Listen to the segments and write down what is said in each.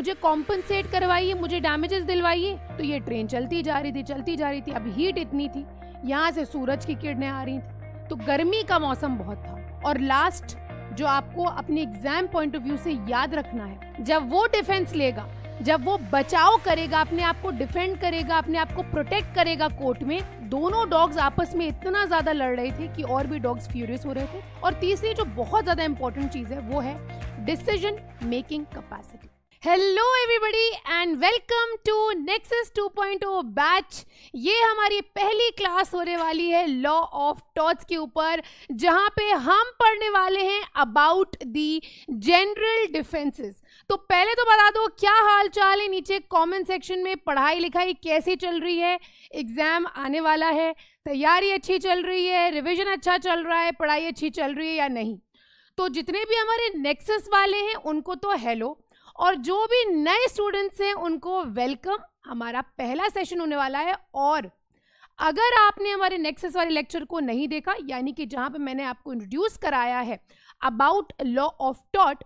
मुझे कॉम्पनसेट करवाइए मुझे डैमेजेस दिलवाइए तो ये ट्रेन चलती जा रही थी चलती जा रही थी अब हीट इतनी थी यहाँ से सूरज की किरणें आ रही थी तो गर्मी का मौसम बहुत था और लास्ट जो आपको अपने एग्जाम पॉइंट ऑफ व्यू से याद रखना है जब वो डिफेंस लेगा जब वो बचाव करेगा अपने आप को डिफेंड करेगा अपने आप को प्रोटेक्ट करेगा कोर्ट में दोनों डॉग्स आपस में इतना ज्यादा लड़ रहे थे कि और भी डॉग्स फ्यूरियस हो रहे थे और तीसरी जो बहुत ज्यादा इंपॉर्टेंट चीज है वो है decision making capacity hello everybody and welcome to nexus 2.0 batch ये हमारी पहली क्लास होने वाली है लॉ ऑफ टॉर्च के ऊपर जहां पे हम पढ़ने वाले हैं अबाउट दी जनरल डिफेंसेस तो पहले तो बता दो क्या हाल चाल है नीचे कमेंट सेक्शन में पढ़ाई लिखाई कैसी चल रही है एग्ज़ाम आने वाला है तैयारी अच्छी चल रही है रिविज़न अच्छा चल रहा है पढ़ाई अच्छी चल रही है या नहीं तो जितने भी हमारे नेक्सस वाले हैं उनको तो हेलो और जो भी नए स्टूडेंट्स हैं उनको वेलकम हमारा पहला सेशन होने वाला है और अगर आपने हमारे नेक्सेस वाले लेक्चर को नहीं देखा यानी कि जहां पे मैंने आपको इंट्रोड्यूस कराया है अबाउट लॉ ऑफ टॉट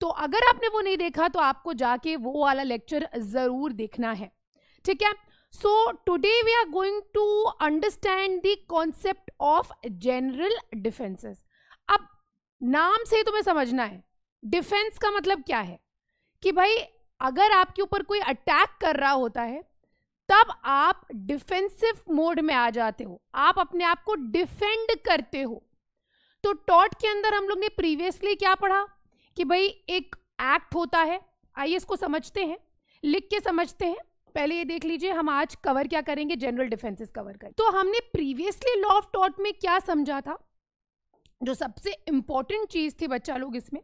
तो अगर आपने वो नहीं देखा तो आपको जाके वो वाला लेक्चर ज़रूर देखना है ठीक है so today we are going to understand the concept of general defences अब नाम से तुम्हें समझना है डिफेंस का मतलब क्या है कि भाई अगर आपके ऊपर कोई अटैक कर रहा होता है तब आप डिफेंसिव मोड में आ जाते हो आप अपने आप को डिफेंड करते हो तो टॉट के अंदर हम लोग ने प्रीवियसली क्या पढ़ा कि भाई एक एक्ट होता है आइए इसको समझते हैं लिख के समझते हैं पहले ये देख लीजिए हम आज कवर क्या करेंगे जनरल डिफेंसेस कवर करें तो हमने प्रीवियसली लॉ ऑफ टॉट में क्या समझा था जो सबसे इंपॉर्टेंट चीज़ थी बच्चा लोग इसमें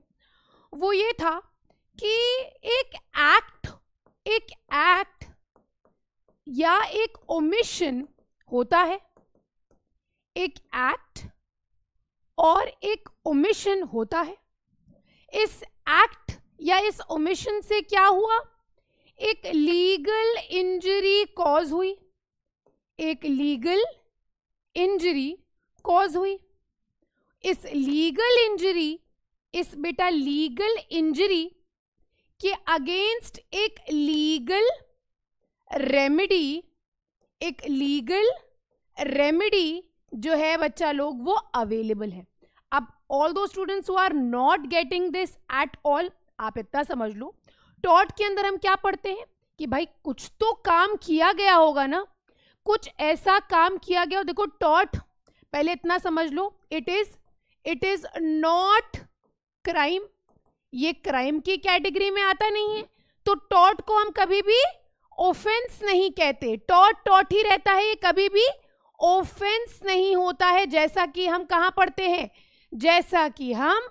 वो ये था कि एक एक्ट एक एक्ट या एक ओमिशन होता है एक एक्ट और एक ओमिशन होता है इस एक्ट या इस ओमिशन से क्या हुआ एक लीगल इंजरी कॉज हुई एक लीगल इंजरी कॉज हुई इस लीगल इंजरी इस बेटा लीगल इंजरी कि अगेंस्ट एक लीगल रेमेडी एक लीगल रेमेडी जो है बच्चा लोग वो अवेलेबल है अब all those students who are not getting this at all आप इतना समझ लो टॉट के अंदर हम क्या पढ़ते हैं कि भाई कुछ तो काम किया गया होगा ना कुछ ऐसा काम किया गया हो देखो टॉट पहले इतना समझ लो it is it is not crime ये क्राइम की कैटेगरी में आता नहीं है तो टॉट को हम कभी भी ऑफेंस नहीं कहते टॉट टॉट ही रहता है ये कभी भी ऑफेंस नहीं होता है जैसा कि हम कहाँ पढ़ते हैं जैसा कि हम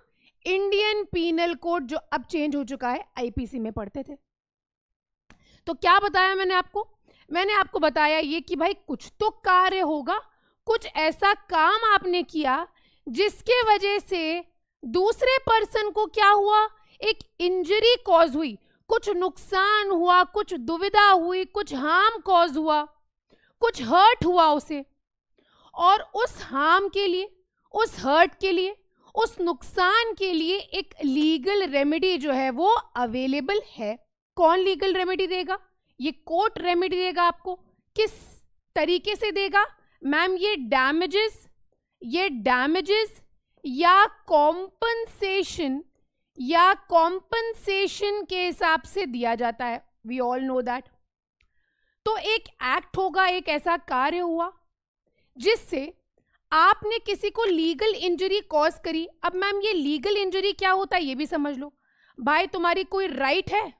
इंडियन पीनल कोड जो अब चेंज हो चुका है आईपीसी में पढ़ते थे तो क्या बताया मैंने आपको मैंने आपको बताया ये कि भाई कुछ तो कार्य होगा कुछ ऐसा काम आपने किया जिसके वजह से दूसरे पर्सन को क्या हुआ एक इंजरी कॉज हुई कुछ नुकसान हुआ कुछ दुविधा हुई कुछ हार्म कॉज हुआ कुछ हर्ट हुआ उसे और उस हार्म के लिए उस हर्ट के लिए उस नुकसान के लिए एक लीगल रेमेडी जो है वो अवेलेबल है कौन लीगल रेमेडी देगा ये कोर्ट रेमेडी देगा आपको किस तरीके से देगा मैम ये डैमेजेस ये डैमेजेस या कॉम्पनसेशन या कॉम्पनसेशन के हिसाब से दिया जाता है वी ऑल नो दैट तो एक एक्ट होगा एक ऐसा कार्य हुआ जिससे आपने किसी को लीगल इंजरी कॉज करी अब मैम ये लीगल इंजरी क्या होता है ये भी समझ लो भाई तुम्हारी कोई राइट right है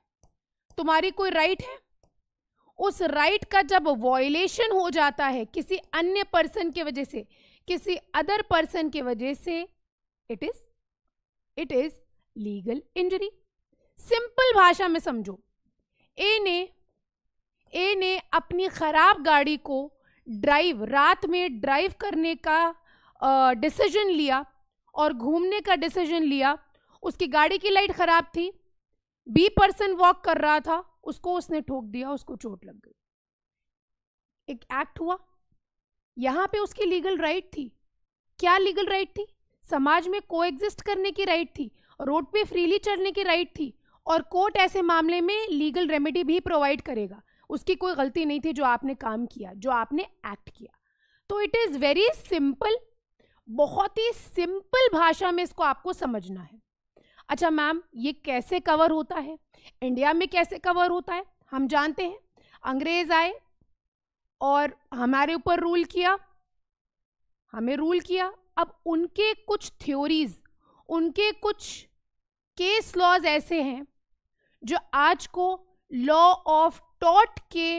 तुम्हारी कोई राइट right है उस राइट right का जब वॉयलेशन हो जाता है किसी अन्य पर्सन की वजह से किसी अदर पर्सन के वजह से it is it is legal injury simple भाषा में समझो ए ने ए ने अपनी खराब गाड़ी को ड्राइव रात में ड्राइव करने का डिसीजन लिया और घूमने का डिसीजन लिया उसकी गाड़ी की लाइट खराब थी बी पर्सन वॉक कर रहा था उसको उसने ठोक दिया उसको चोट लग गई एक एक्ट हुआ यहाँ पे उसकी लीगल राइट थी क्या लीगल राइट थी समाज में को करने की राइट थी रोड पे फ्रीली चलने की राइट थी और कोर्ट ऐसे मामले में लीगल रेमेडी भी प्रोवाइड करेगा उसकी कोई गलती नहीं थी जो आपने काम किया जो आपने एक्ट किया तो इट इज़ वेरी सिंपल बहुत ही सिंपल भाषा में इसको आपको समझना है अच्छा मैम ये कैसे कवर होता है इंडिया में कैसे कवर होता है हम जानते हैं अंग्रेज आए और हमारे ऊपर रूल किया हमें रूल किया अब उनके कुछ थ्योरीज उनके कुछ केस लॉज ऐसे हैं जो आज को लॉ ऑफ टॉट के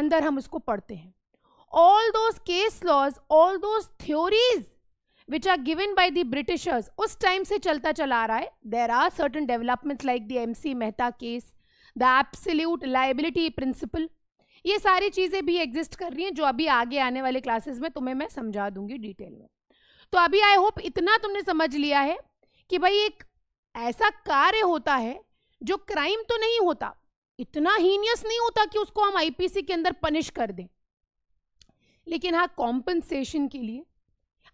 अंदर हम उसको पढ़ते हैं all those case laws all those theories which are given by the Britishers उस टाइम से चलता चला आ रहा है there are certain developments like the M C Mehta case the absolute liability principle ये सारी चीज़ें भी एग्जिस्ट कर रही हैं जो अभी आगे आने वाले क्लासेस में तुम्हें मैं समझा दूंगी डिटेल में तो अभी आई होप इतना तुमने समझ लिया है कि भाई एक ऐसा कार्य होता है जो क्राइम तो नहीं होता इतना हीनियस नहीं होता कि उसको हम आईपीसी के अंदर पनिश कर दें लेकिन हाँ कॉम्पनसेशन के लिए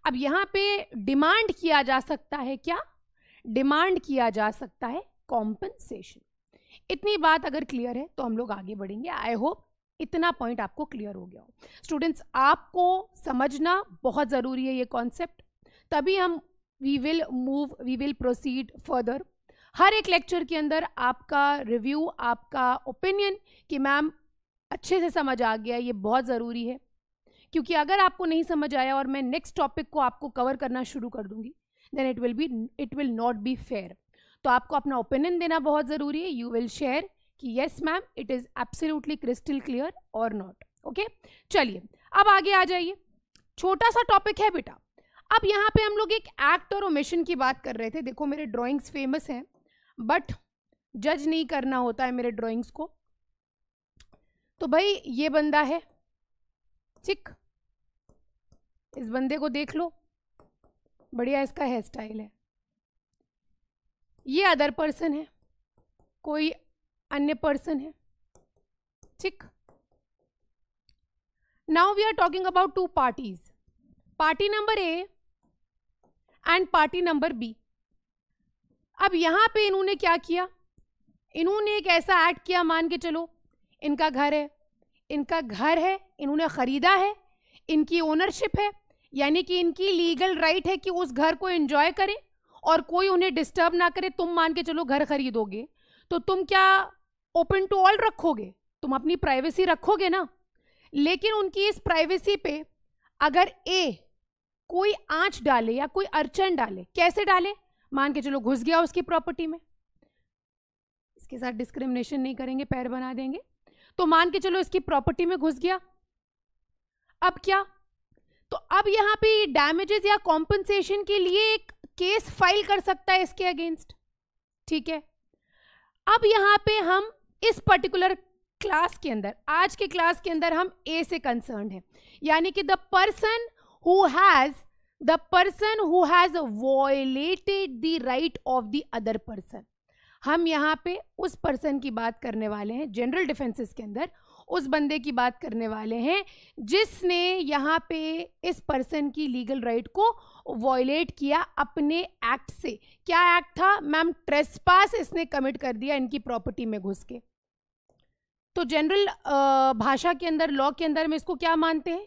अब यहाँ पे डिमांड किया जा सकता है क्या डिमांड किया जा सकता है कॉम्पनसेशन इतनी बात अगर क्लियर है तो हम लोग आगे बढ़ेंगे आई होप इतना पॉइंट आपको क्लियर हो गया हो स्टूडेंट्स आपको समझना बहुत ज़रूरी है ये कॉन्सेप्ट तभी हम we will move we will proceed further हर एक लेक्चर के अंदर आपका रिव्यू आपका ओपिनियन कि मैम अच्छे से समझ आ गया ये बहुत ज़रूरी है क्योंकि अगर आपको नहीं समझ आया और मैं नेक्स्ट टॉपिक को आपको कवर करना शुरू कर दूंगी then it will be it will not be fair तो आपको अपना ओपिनियन देना बहुत ज़रूरी है यू विल शेयर कि yes ma'am it is absolutely crystal clear और नॉट ओके चलिए अब आगे आ जाइए छोटा सा टॉपिक है बेटा अब यहाँ पे हम लोग एक एक्ट और ओमिशन की बात कर रहे थे देखो मेरे ड्राइंग्स फेमस हैं बट जज नहीं करना होता है मेरे ड्राइंग्स को तो भाई ये बंदा है ठीक इस बंदे को देख लो बढ़िया इसका हेयर स्टाइल है ये अदर पर्सन है कोई अन्य पर्सन है ठीक now we are talking about two parties party number A and party number B अब यहां पे इन्होंने क्या किया इन्होंने एक ऐसा एक्ट किया मान के चलो इनका घर है इनका घर है इन्होंने ख़रीदा है इनकी ओनरशिप है यानी कि इनकी लीगल राइट है कि उस घर को एंजॉय करें और कोई उन्हें डिस्टर्ब ना करे तुम मान के चलो घर खरीदोगे तो तुम क्या ओपन टू ऑल रखोगे तुम अपनी प्राइवेसी रखोगे ना लेकिन उनकी इस प्राइवेसी पे अगर ए कोई आंच डाले या कोई अर्चन डाले कैसे डाले मान के चलो घुस गया उसकी प्रॉपर्टी में इसके साथ डिस्क्रिमिनेशन नहीं करेंगे पैर बना देंगे तो मान के चलो इसकी प्रॉपर्टी में घुस गया अब क्या तो अब यहां पे डैमेजेस या कॉम्पनसेशन के लिए एक केस फाइल कर सकता है इसके अगेंस्ट ठीक है अब यहां पे हम इस पर्टिकुलर क्लास के अंदर आज के क्लास के अंदर हम ए से कंसर्न है यानी कि the person who has the person who has violated the right of the other person हम यहाँ पे उस पर्सन की बात करने वाले हैं जनरल डिफेंसेस के अंदर उस बंदे की बात करने वाले हैं जिसने यहाँ पे इस पर्सन की लीगल राइट को वॉयलेट किया अपने एक्ट से क्या एक्ट था मैम ट्रेसपास इसने कमिट कर दिया इनकी प्रॉपर्टी में घुस के तो जनरल भाषा के अंदर लॉ के अंदर हम इसको क्या मानते हैं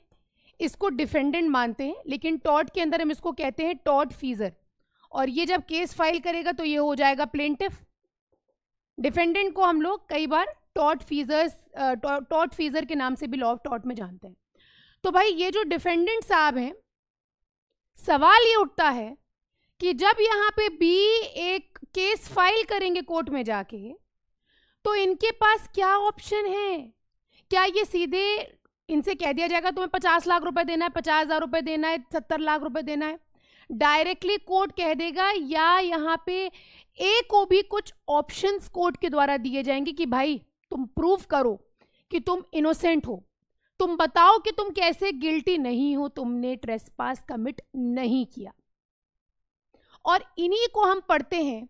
इसको डिफेंडेंट मानते हैं लेकिन टॉट के अंदर हम इसको कहते हैं टॉट फीजर और ये जब केस फाइल करेगा तो ये हो जाएगा प्लेंटिफ डिफेंडेंट को हम लोग कई बार टॉट फीजर्स टॉट फीजर के नाम से भी लॉ ऑफ टॉट में जानते हैं तो भाई ये जो डिफेंडेंट साहब हैं सवाल ये उठता है कि जब यहाँ पे बी एक केस फाइल करेंगे कोर्ट में जाके तो इनके पास क्या ऑप्शन है क्या ये सीधे इनसे कह दिया जाएगा तुम्हें पचास लाख रुपए देना है पचास हजार रुपए देना है सत्तर लाख रुपए देना है डायरेक्टली कोर्ट कह देगा या यहाँ पे ए को भी कुछ ऑप्शंस कोर्ट के द्वारा दिए जाएंगे कि भाई तुम प्रूव करो कि तुम इनोसेंट हो तुम बताओ कि तुम कैसे गिल्टी नहीं हो तुमने पास कमिट नहीं किया और इन्हीं को हम पढ़ते हैं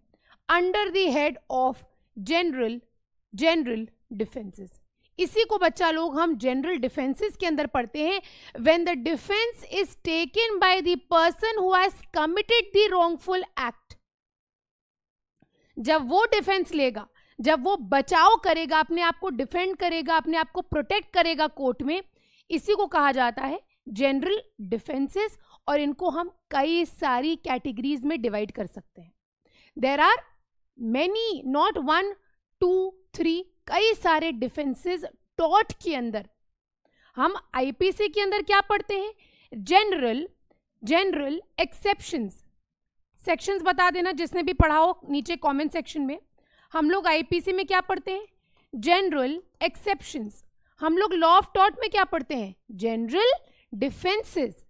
under the head of general general defences इसी को बच्चा लोग हम जनरल डिफेंसेस के अंदर पढ़ते हैं when the defence is taken by the person who has committed the wrongful act जब वो डिफेंस लेगा जब वो बचाव करेगा अपने आप को डिफेंड करेगा अपने आप को प्रोटेक्ट करेगा कोर्ट में इसी को कहा जाता है जनरल डिफेंसेस और इनको हम कई सारी कैटेगरीज में डिवाइड कर सकते हैं there are many not one two three कई सारे डिफेंसेस टॉट के अंदर हम आईपीसी के अंदर क्या पढ़ते हैं जनरल जनरल एक्सेप्शंस सेक्शंस बता देना जिसने भी पढ़ा हो नीचे कमेंट सेक्शन में हम लोग आईपीसी में क्या पढ़ते हैं जनरल एक्सेप्शंस हम लोग लॉ ऑफ टॉट में क्या पढ़ते हैं जनरल डिफेंसेस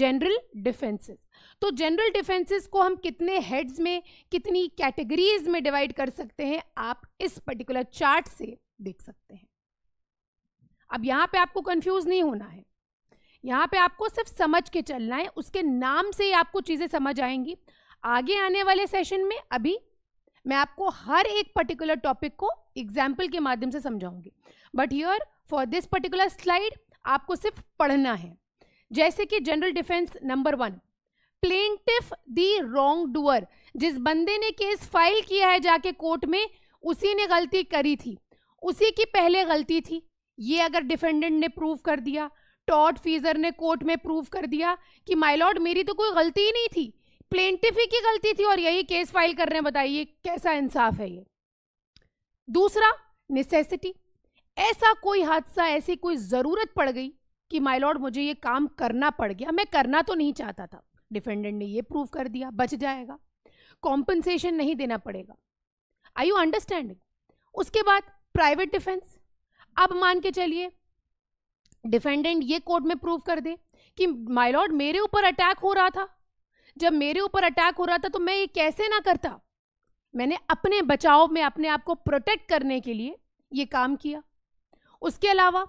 जनरल डिफेंसेस तो जनरल डिफेंसेस को हम कितने हेड्स में कितनी कैटेगरीज में डिवाइड कर सकते हैं आप इस पर्टिकुलर चार्ट से देख सकते हैं अब यहां पे आपको कंफ्यूज नहीं होना है यहां पे आपको सिर्फ समझ के चलना है उसके नाम से ही आपको चीज़ें समझ आएंगी आगे आने वाले सेशन में अभी मैं आपको हर एक पर्टिकुलर टॉपिक को एग्जाम्पल के माध्यम से समझाऊंगी but here for this particular slide आपको सिर्फ पढ़ना है जैसे कि general defence number one plaintiff the wrongdoer जिस बंदे ने केस फाइल किया है जाके कोर्ट में उसी ने गलती करी थी उसी की पहले गलती थी ये अगर डिफेंडेंट ने प्रूव कर दिया टॉट फीजर ने कोर्ट में प्रूव कर दिया कि माइलॉर्ड मेरी तो कोई गलती ही नहीं थी ही की गलती थी और यही केस फाइल कर रहे हैं बताइए कैसा इंसाफ है ये दूसरा नेसेसिटी ऐसा कोई हादसा ऐसी कोई ज़रूरत पड़ गई कि माइलॉर्ड मुझे ये काम करना पड़ गया मैं करना तो नहीं चाहता था डिफेंडेंट ने ये प्रूव कर दिया बच जाएगा कॉम्पनसेशन नहीं देना पड़ेगा आई यू अंडरस्टैंडिंग उसके बाद प्राइवेट डिफेंस अब मान के चलिए डिफेंडेंट ये कोर्ट में प्रूव कर दे कि माइलॉर्ड मेरे ऊपर अटैक हो रहा था जब मेरे ऊपर अटैक हो रहा था तो मैं ये कैसे ना करता मैंने अपने बचाव में अपने आप को प्रोटेक्ट करने के लिए ये काम किया उसके अलावा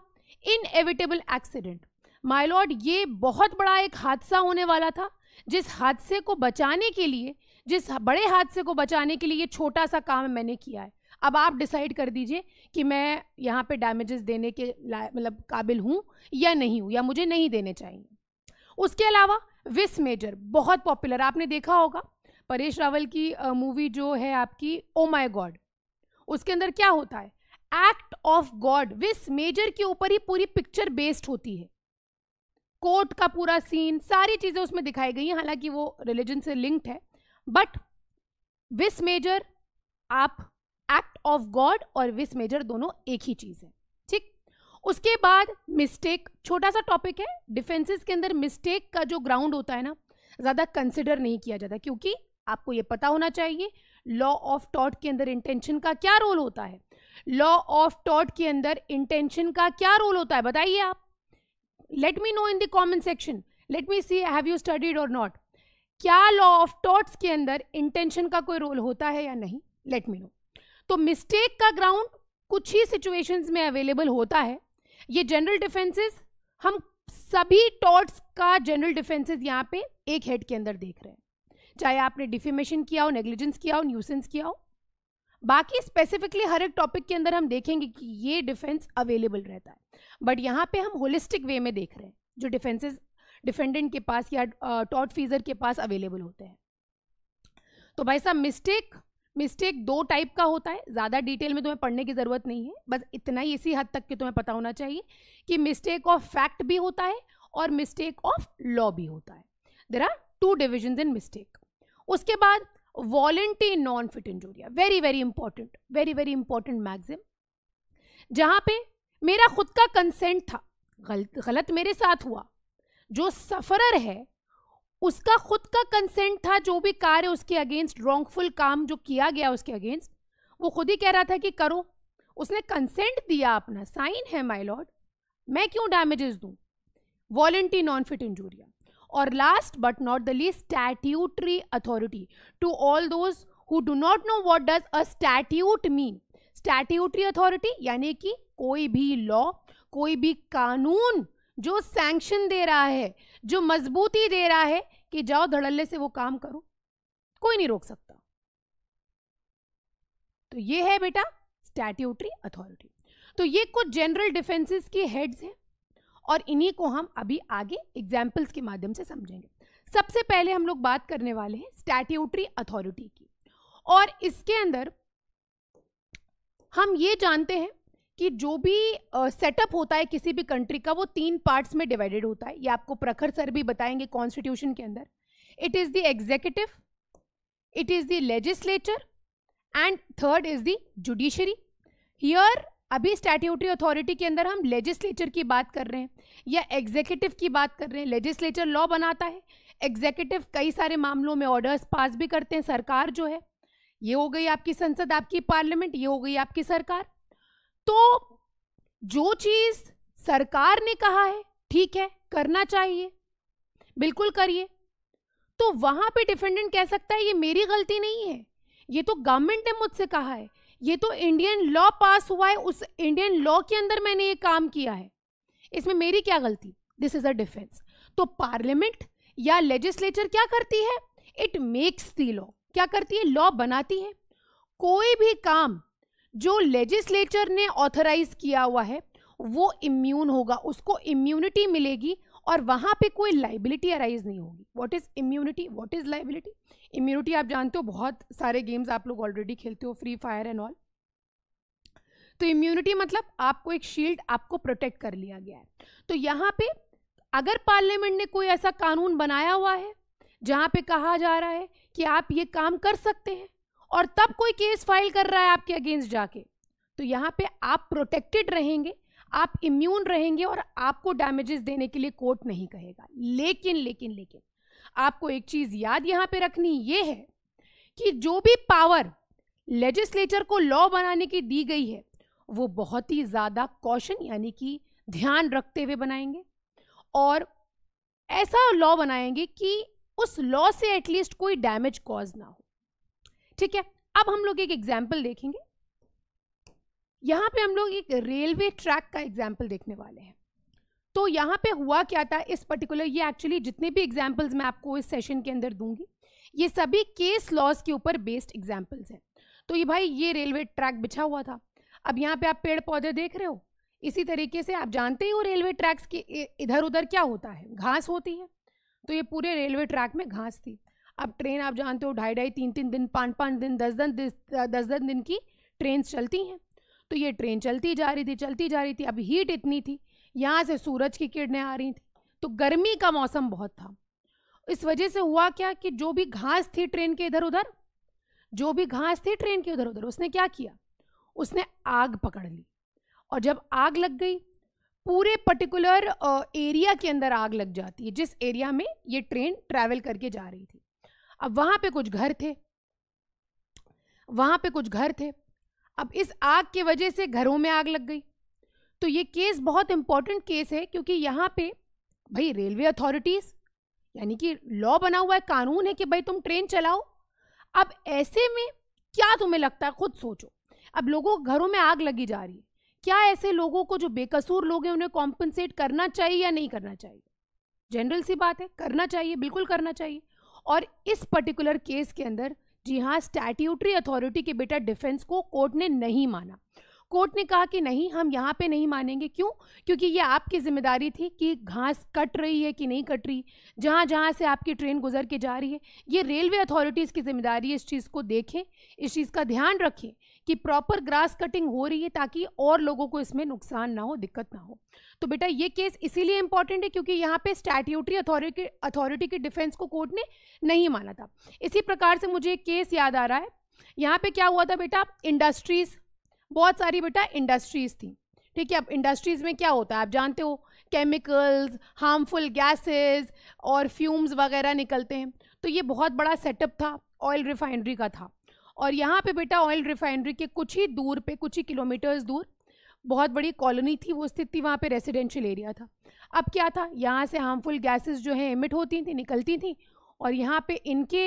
इनएविटेबल एक्सीडेंट माइलॉर्ड ये बहुत बड़ा एक हादसा होने वाला था जिस हादसे को बचाने के लिए जिस बड़े हादसे को बचाने के लिए ये छोटा सा काम मैंने किया है अब आप डिसाइड कर दीजिए कि मैं यहाँ पे डैमेजेस देने के मतलब काबिल हूँ या नहीं हूँ या मुझे नहीं देने चाहिए उसके अलावा विस मेजर बहुत पॉपुलर आपने देखा होगा परेश रावल की मूवी जो है आपकी ओ माय गॉड उसके अंदर क्या होता है act of God vis major के ऊपर ही पूरी पिक्चर बेस्ड होती है कोर्ट का पूरा सीन सारी चीज़ें उसमें दिखाई गई हैं हालांकि वो रिलीजन से लिंक्ड है बट विस मेजर आप एक्ट ऑफ गॉड और विस मेजर दोनों एक ही चीज़ है ठीक उसके बाद मिस्टेक छोटा सा टॉपिक है डिफेंसिस के अंदर मिस्टेक का जो ग्राउंड होता है ना ज़्यादा कंसिडर नहीं किया जाता क्योंकि आपको ये पता होना चाहिए लॉ ऑफ टॉट के अंदर इंटेंशन का क्या रोल होता है लॉ ऑफ टॉट के अंदर इंटेंशन का क्या रोल होता है बताइए आप let me know in the common section let me see have you studied और नॉट क्या लॉ ऑफ टॉट्स के अंदर इंटेंशन का कोई रोल होता है या नहीं लेट मी नो तो मिस्टेक का ग्राउंड कुछ ही सिचुएशंस में अवेलेबल होता है ये जनरल डिफेंसेस हम सभी टॉट्स का जनरल डिफेंसेस यहाँ पे एक हेड के अंदर देख रहे हैं चाहे आपने डिफेमेशन किया हो नेग्लिजेंस किया हो न्यूसेंस किया हो बाकी स्पेसिफिकली हर एक टॉपिक के अंदर हम देखेंगे कि ये डिफेंस अवेलेबल रहता है बट यहाँ पे हम होलिस्टिक वे में देख रहे हैं जो डिफेंसेस डिफेंडेंट के पास या टॉट फीजर के पास अवेलेबल होते हैं तो भाई साहब मिस्टेक मिस्टेक दो टाइप का होता है ज़्यादा डिटेल में तुम्हें पढ़ने की ज़रूरत नहीं है बस इतना ही इसी हद तक कि तुम्हें पता होना चाहिए कि मिस्टेक ऑफ फैक्ट भी होता है और मिस्टेक ऑफ लॉ भी होता है there are two division in mistake उसके बाद volenti non fit injuria very very important very very important maxim जहां पे मेरा खुद का कंसेंट था गलत गलत मेरे साथ हुआ जो सफरर है उसका खुद का कंसेंट था जो भी कार्य उसके अगेंस्ट रॉन्गफुल काम जो किया गया उसके अगेंस्ट वो खुद ही कह रहा था कि करो उसने कंसेंट दिया अपना साइन है माई लॉर्ड मैं क्यों डैमेजेस दूं वॉलेंटी नॉन फिट इंजूरिया और last but not the least statutory authority to all those who do not know what does a statute mean statutory authority यानी कि कोई भी लॉ कोई भी कानून जो सैंक्शन दे रहा है जो मजबूती दे रहा है कि जाओ धड़ल्ले से वो काम करो कोई नहीं रोक सकता तो ये है बेटा स्टैट्यूटरी अथॉरिटी तो ये कुछ जनरल डिफेंसेस की हेड्स हैं और इन्हीं को हम अभी आगे एग्जाम्पल्स के माध्यम से समझेंगे सबसे पहले हम लोग बात करने वाले हैं स्टैट्यूटरी अथॉरिटी की और इसके अंदर हम ये जानते हैं कि जो भी सेटअप uh, होता है किसी भी कंट्री का वो तीन पार्ट्स में डिवाइडेड होता है ये आपको प्रखर सर भी बताएंगे कॉन्स्टिट्यूशन के अंदर it is the executive it is the legislature and third is the judiciary here अभी स्टैट्यूटरी अथॉरिटी के अंदर हम लेजिस्लेचर की बात कर रहे हैं या एग्जीक्यूटिव की बात कर रहे हैं लेजिस्लेचर लॉ बनाता है एग्जीक्यूटिव कई सारे मामलों में ऑर्डर्स पास भी करते हैं सरकार जो है ये हो गई आपकी संसद आपकी पार्लियामेंट ये हो गई आपकी सरकार तो जो चीज़ सरकार ने कहा है ठीक है करना चाहिए बिल्कुल करिए तो वहां पे डिफेंडेंट कह सकता है ये मेरी गलती नहीं है ये तो गवर्नमेंट ने मुझसे कहा है ये तो इंडियन लॉ पास हुआ है उस इंडियन लॉ के अंदर मैंने ये काम किया है इसमें मेरी क्या गलती दिस इज अ डिफेंस तो पार्लियामेंट या लेजिस्लेचर क्या करती है इट मेक्स दी लॉ क्या करती है लॉ बनाती है कोई भी काम जो लेजिस्लेचर ने ऑथराइज किया हुआ है वो इम्यून होगा उसको इम्यूनिटी मिलेगी और वहाँ पे कोई लाइबिलिटी अराइज नहीं होगी what is immunity what is liability immunity आप जानते हो बहुत सारे गेम्स आप लोग ऑलरेडी खेलते हो फ्री फायर एंड ऑल तो इम्यूनिटी मतलब आपको एक शील्ड आपको प्रोटेक्ट कर लिया गया है तो यहाँ पे अगर पार्लियामेंट ने कोई ऐसा कानून बनाया हुआ है जहाँ पे कहा जा रहा है कि आप ये काम कर सकते हैं और तब कोई केस फाइल कर रहा है आपके अगेंस्ट जाके तो यहाँ पे आप प्रोटेक्टेड रहेंगे आप इम्यून रहेंगे और आपको डैमेजेस देने के लिए कोर्ट नहीं कहेगा लेकिन लेकिन लेकिन आपको एक चीज याद यहां पे रखनी ये है कि जो भी पावर लेजिस्लेचर को लॉ बनाने की दी गई है वो बहुत ही ज्यादा कॉशन यानी कि ध्यान रखते हुए बनाएंगे और ऐसा लॉ बनाएंगे कि उस लॉ से एटलीस्ट कोई डैमेज कॉज ना हो ठीक है अब हम लोग एक एग्जाम्पल देखेंगे यहाँ पे हम लोग एक रेलवे ट्रैक का एग्जाम्पल देखने वाले हैं तो यहाँ पे हुआ क्या था इस पर्टिकुलर ये एक्चुअली जितने भी एग्जाम्पल्स मैं आपको इस सेशन के अंदर दूंगी ये सभी केस लॉस के ऊपर बेस्ड एग्जाम्पल्स हैं तो ये भाई ये रेलवे ट्रैक बिछा हुआ था अब यहाँ पे आप पेड़ पौधे देख रहे हो इसी तरीके से आप जानते ही हो रेलवे ट्रैक्स के इधर उधर क्या होता है घास होती है तो ये पूरे रेलवे ट्रैक में घास थी अब ट्रेन आप जानते हो ढाई ढाई तीन तीन दिन पाँच पाँच दिन दस दस दस दस दिन की ट्रेन चलती हैं तो ये ट्रेन चलती जा रही थी चलती जा रही थी अब हीट इतनी थी यहाँ से सूरज की किरणें आ रही थी तो गर्मी का मौसम बहुत था इस वजह से हुआ क्या कि जो भी घास थी ट्रेन के इधर उधर जो भी घास थी ट्रेन के उधर उधर उसने क्या किया उसने आग पकड़ ली और जब आग लग गई पूरे पर्टिकुलर एरिया के अंदर आग लग जाती है जिस एरिया में ये ट्रेन ट्रैवल करके जा रही थी अब वहाँ पे कुछ घर थे वहाँ पे कुछ घर थे अब इस आग की वजह से घरों में आग लग गई तो ये केस बहुत इंपॉर्टेंट केस है क्योंकि यहाँ पे भाई रेलवे अथॉरिटीज़ यानी कि लॉ बना हुआ है कानून है कि भाई तुम ट्रेन चलाओ अब ऐसे में क्या तुम्हें लगता है खुद सोचो अब लोगों घरों में आग लगी जा रही है क्या ऐसे लोगों को जो बेकसूर लोग हैं उन्हें कॉम्पनसेट करना चाहिए या नहीं करना चाहिए जनरल सी बात है करना चाहिए बिल्कुल करना चाहिए और इस पर्टिकुलर केस के अंदर जी हाँ स्टैट्यूटरी अथॉरिटी के बेटा डिफेंस को कोर्ट ने नहीं माना कोर्ट ने कहा कि नहीं हम यहाँ पे नहीं मानेंगे क्यों क्योंकि ये आपकी जिम्मेदारी थी कि घास कट रही है कि नहीं कट रही जहाँ जहाँ से आपकी ट्रेन गुजर के जा रही है ये रेलवे अथॉरिटीज़ की जिम्मेदारी है इस चीज़ को देखें इस चीज़ का ध्यान रखें कि प्रॉपर ग्रास कटिंग हो रही है ताकि और लोगों को इसमें नुकसान ना हो दिक्कत ना हो तो बेटा ये केस इसीलिए इंपॉर्टेंट है क्योंकि यहाँ पे स्टैट्यूटरी अथॉरिटी अथॉरिटी के डिफेंस को कोर्ट ने नहीं माना था इसी प्रकार से मुझे एक केस याद आ रहा है यहाँ पे क्या हुआ था बेटा इंडस्ट्रीज बहुत सारी बेटा इंडस्ट्रीज़ थी ठीक है अब इंडस्ट्रीज़ में क्या होता है आप जानते हो केमिकल्स हार्मफुल गैसेस और फ्यूम्स वगैरह निकलते हैं तो ये बहुत बड़ा सेटअप था ऑयल रिफाइनरी का था और यहाँ पे बेटा ऑयल रिफाइनरी के कुछ ही दूर पे कुछ ही किलोमीटर्स दूर बहुत बड़ी कॉलोनी थी वो स्थित थी वहाँ पर रेसिडेंशियल एरिया था अब क्या था यहाँ से हार्मफुल गैसेज जो हैं एमिट होती थी निकलती थी और यहाँ पे इनके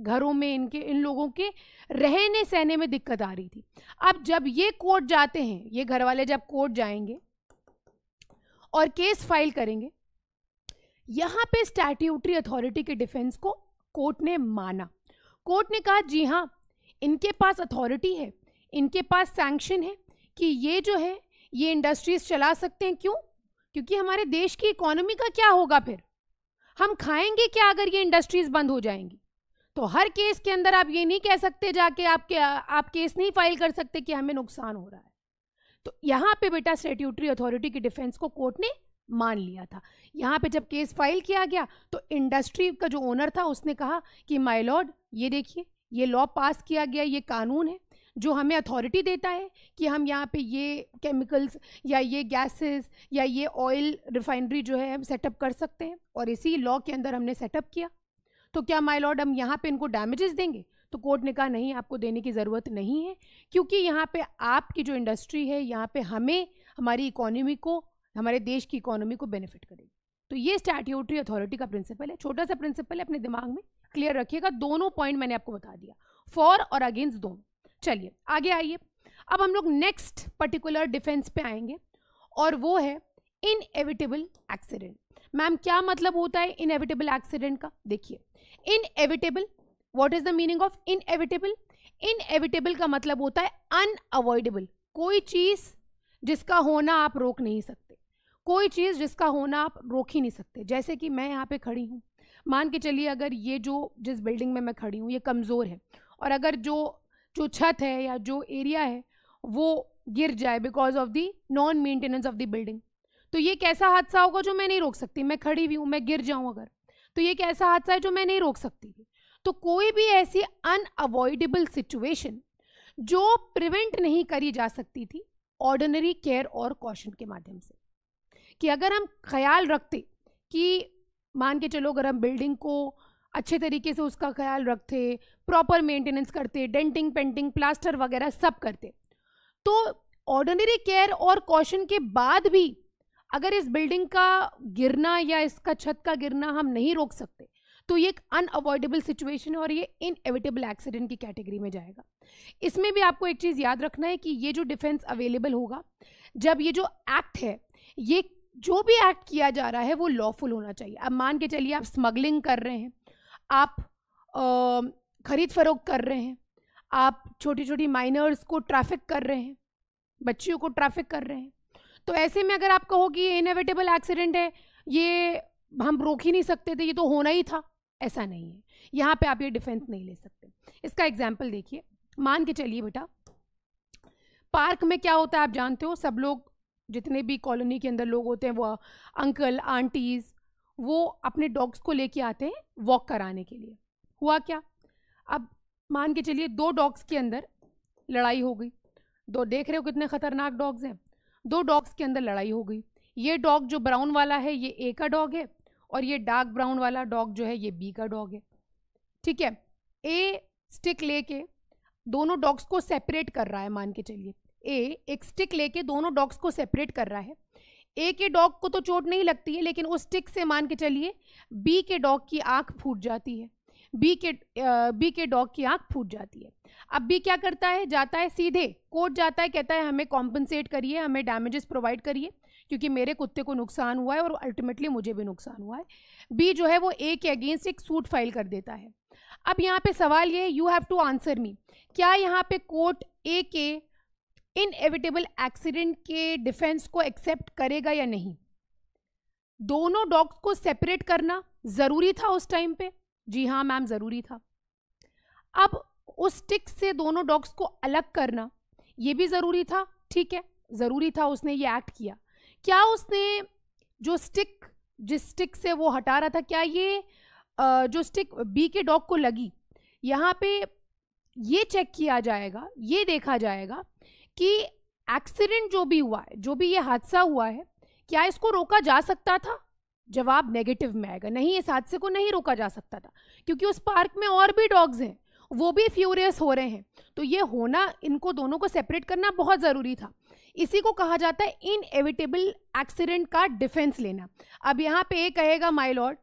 घरों में इनके इन लोगों के रहने सहने में दिक्कत आ रही थी अब जब ये कोर्ट जाते हैं ये घर वाले जब कोर्ट जाएंगे और केस फाइल करेंगे यहां पे स्टैट्यूटरी अथॉरिटी के डिफेंस को कोर्ट ने माना कोर्ट ने कहा जी हाँ इनके पास अथॉरिटी है इनके पास सैंक्शन है कि ये जो है ये इंडस्ट्रीज चला सकते हैं क्यों क्योंकि हमारे देश की इकोनॉमी का क्या होगा फिर हम खाएंगे क्या अगर ये इंडस्ट्रीज बंद हो जाएंगी तो हर केस के अंदर आप ये नहीं कह सकते जाके आपके आप केस नहीं फाइल कर सकते कि हमें नुकसान हो रहा है तो यहाँ पे बेटा स्टेट्यूटरी अथॉरिटी की डिफेंस को कोर्ट ने मान लिया था यहाँ पे जब केस फाइल किया गया तो इंडस्ट्री का जो ओनर था उसने कहा कि माय लॉर्ड ये देखिए ये लॉ पास किया गया ये कानून है जो हमें अथॉरिटी देता है कि हम यहाँ पे ये केमिकल्स या ये गैसेस या ये ऑयल रिफाइनरी जो है हम सेटअप कर सकते हैं और इसी लॉ के अंदर हमने सेटअप किया तो क्या माई लॉर्ड हम यहाँ पे इनको डैमेजेस देंगे तो कोर्ट ने कहा नहीं आपको देने की ज़रूरत नहीं है क्योंकि यहाँ पे आपकी जो इंडस्ट्री है यहाँ पे हमें हमारी इकोनॉमी को हमारे देश की इकोनॉमी को बेनिफिट करेगी तो ये स्टैट्यूटरी अथॉरिटी का प्रिंसिपल है छोटा सा प्रिंसिपल है अपने दिमाग में क्लियर रखिएगा दोनों पॉइंट मैंने आपको बता दिया फॉर और अगेंस्ट दोनों चलिए आगे आइए अब हम लोग नेक्स्ट पर्टिकुलर डिफेंस पे आएंगे और वो है इनएविटेबल एक्सीडेंट मैम क्या मतलब होता है इनएविटेबल एक्सीडेंट का देखिए inevitable what is the meaning of inevitable inevitable का मतलब होता है अनअवॉइडेबल कोई चीज़ जिसका होना आप रोक नहीं सकते कोई चीज़ जिसका होना आप रोक ही नहीं सकते जैसे कि मैं यहाँ पे खड़ी हूँ मान के चलिए अगर ये जो जिस बिल्डिंग में मैं खड़ी हूँ ये कमज़ोर है और अगर जो जो छत है या जो एरिया है वो गिर जाए because of the non maintenance of the building तो ये कैसा हादसा होगा जो मैं नहीं रोक सकती मैं खड़ी हुई हूँ मैं गिर जाऊँ अगर तो ये एक ऐसा हादसा है जो मैं नहीं रोक सकती थी तो कोई भी ऐसी अनअवॉइडेबल सिचुएशन जो प्रिवेंट नहीं करी जा सकती थी ऑर्डिनरी केयर और कॉशन के माध्यम से कि अगर हम ख्याल रखते कि मान के चलो अगर हम बिल्डिंग को अच्छे तरीके से उसका ख्याल रखते प्रॉपर मेंटेनेंस करते डेंटिंग पेंटिंग प्लास्टर वगैरह सब करते तो ऑर्डिनरी केयर और कॉशन के बाद भी अगर इस बिल्डिंग का गिरना या इसका छत का गिरना हम नहीं रोक सकते तो ये एक अनअवॉइडेबल सिचुएशन है और ये एविटेबल एक्सीडेंट की कैटेगरी में जाएगा इसमें भी आपको एक चीज़ याद रखना है कि ये जो डिफेंस अवेलेबल होगा जब ये जो एक्ट है ये जो भी एक्ट किया जा रहा है वो लॉफुल होना चाहिए अब मान के चलिए आप स्मगलिंग कर रहे हैं आप खरीद फरोख्त कर रहे हैं आप छोटी छोटी माइनर्स को ट्रैफिक कर रहे हैं बच्चियों को ट्रैफिक कर रहे हैं तो ऐसे में अगर आप कहो कि ये इनएविटेबल एक्सीडेंट है ये हम रोक ही नहीं सकते थे ये तो होना ही था ऐसा नहीं है यहाँ पे आप ये डिफेंस नहीं ले सकते इसका एग्जाम्पल देखिए मान के चलिए बेटा पार्क में क्या होता है आप जानते हो सब लोग जितने भी कॉलोनी के अंदर लोग होते हैं वो अंकल आंटीज़ वो अपने डॉग्स को लेके आते हैं वॉक कराने के लिए हुआ क्या अब मान के चलिए दो डॉग्स के अंदर लड़ाई हो गई दो देख रहे हो कितने ख़तरनाक डॉग्स हैं दो डॉग्स के अंदर लड़ाई हो गई ये डॉग जो ब्राउन वाला है ये ए का डॉग है और ये डार्क ब्राउन वाला डॉग जो है ये बी का डॉग है ठीक है ए स्टिक लेके दोनों डॉग्स को सेपरेट कर रहा है मान के चलिए ए एक स्टिक लेके दोनों डॉग्स को सेपरेट कर रहा है ए के डॉग को तो चोट नहीं लगती है लेकिन उस स्टिक से मान के चलिए बी के डॉग की आंख फूट जाती है बी के बी के डॉग की आंख फूट जाती है अब बी क्या करता है जाता है सीधे कोर्ट जाता है कहता है हमें कॉम्पनसेट करिए हमें डैमेजेस प्रोवाइड करिए क्योंकि मेरे कुत्ते को नुकसान हुआ है और अल्टीमेटली मुझे भी नुकसान हुआ है बी जो है वो ए के अगेंस्ट एक सूट फाइल कर देता है अब यहाँ पे सवाल ये you have to answer me क्या यहाँ पे कोर्ट ए के इनएविटेबल एक्सीडेंट के डिफेंस को एक्सेप्ट करेगा या नहीं दोनों डॉग्स को सेपरेट करना ज़रूरी था उस टाइम पे जी हाँ मैम ज़रूरी था अब उस टिक से दोनों डॉग्स को अलग करना ये भी ज़रूरी था ठीक है ज़रूरी था उसने ये एक्ट किया क्या उसने जो स्टिक जिस स्टिक से वो हटा रहा था क्या ये जो स्टिक बी के डॉग को लगी यहाँ पे ये चेक किया जाएगा ये देखा जाएगा कि एक्सीडेंट जो भी हुआ है जो भी ये हादसा हुआ है क्या इसको रोका जा सकता था जवाब नेगेटिव में आएगा नहीं इस हादसे को नहीं रोका जा सकता था क्योंकि उस पार्क में और भी डॉग्स हैं वो भी फ्यूरियस हो रहे हैं तो ये होना इनको दोनों को सेपरेट करना बहुत ज़रूरी था इसी को कहा जाता है इनएविटेबल एक्सीडेंट का डिफेंस लेना अब यहाँ पे ये कहेगा माई लॉर्ड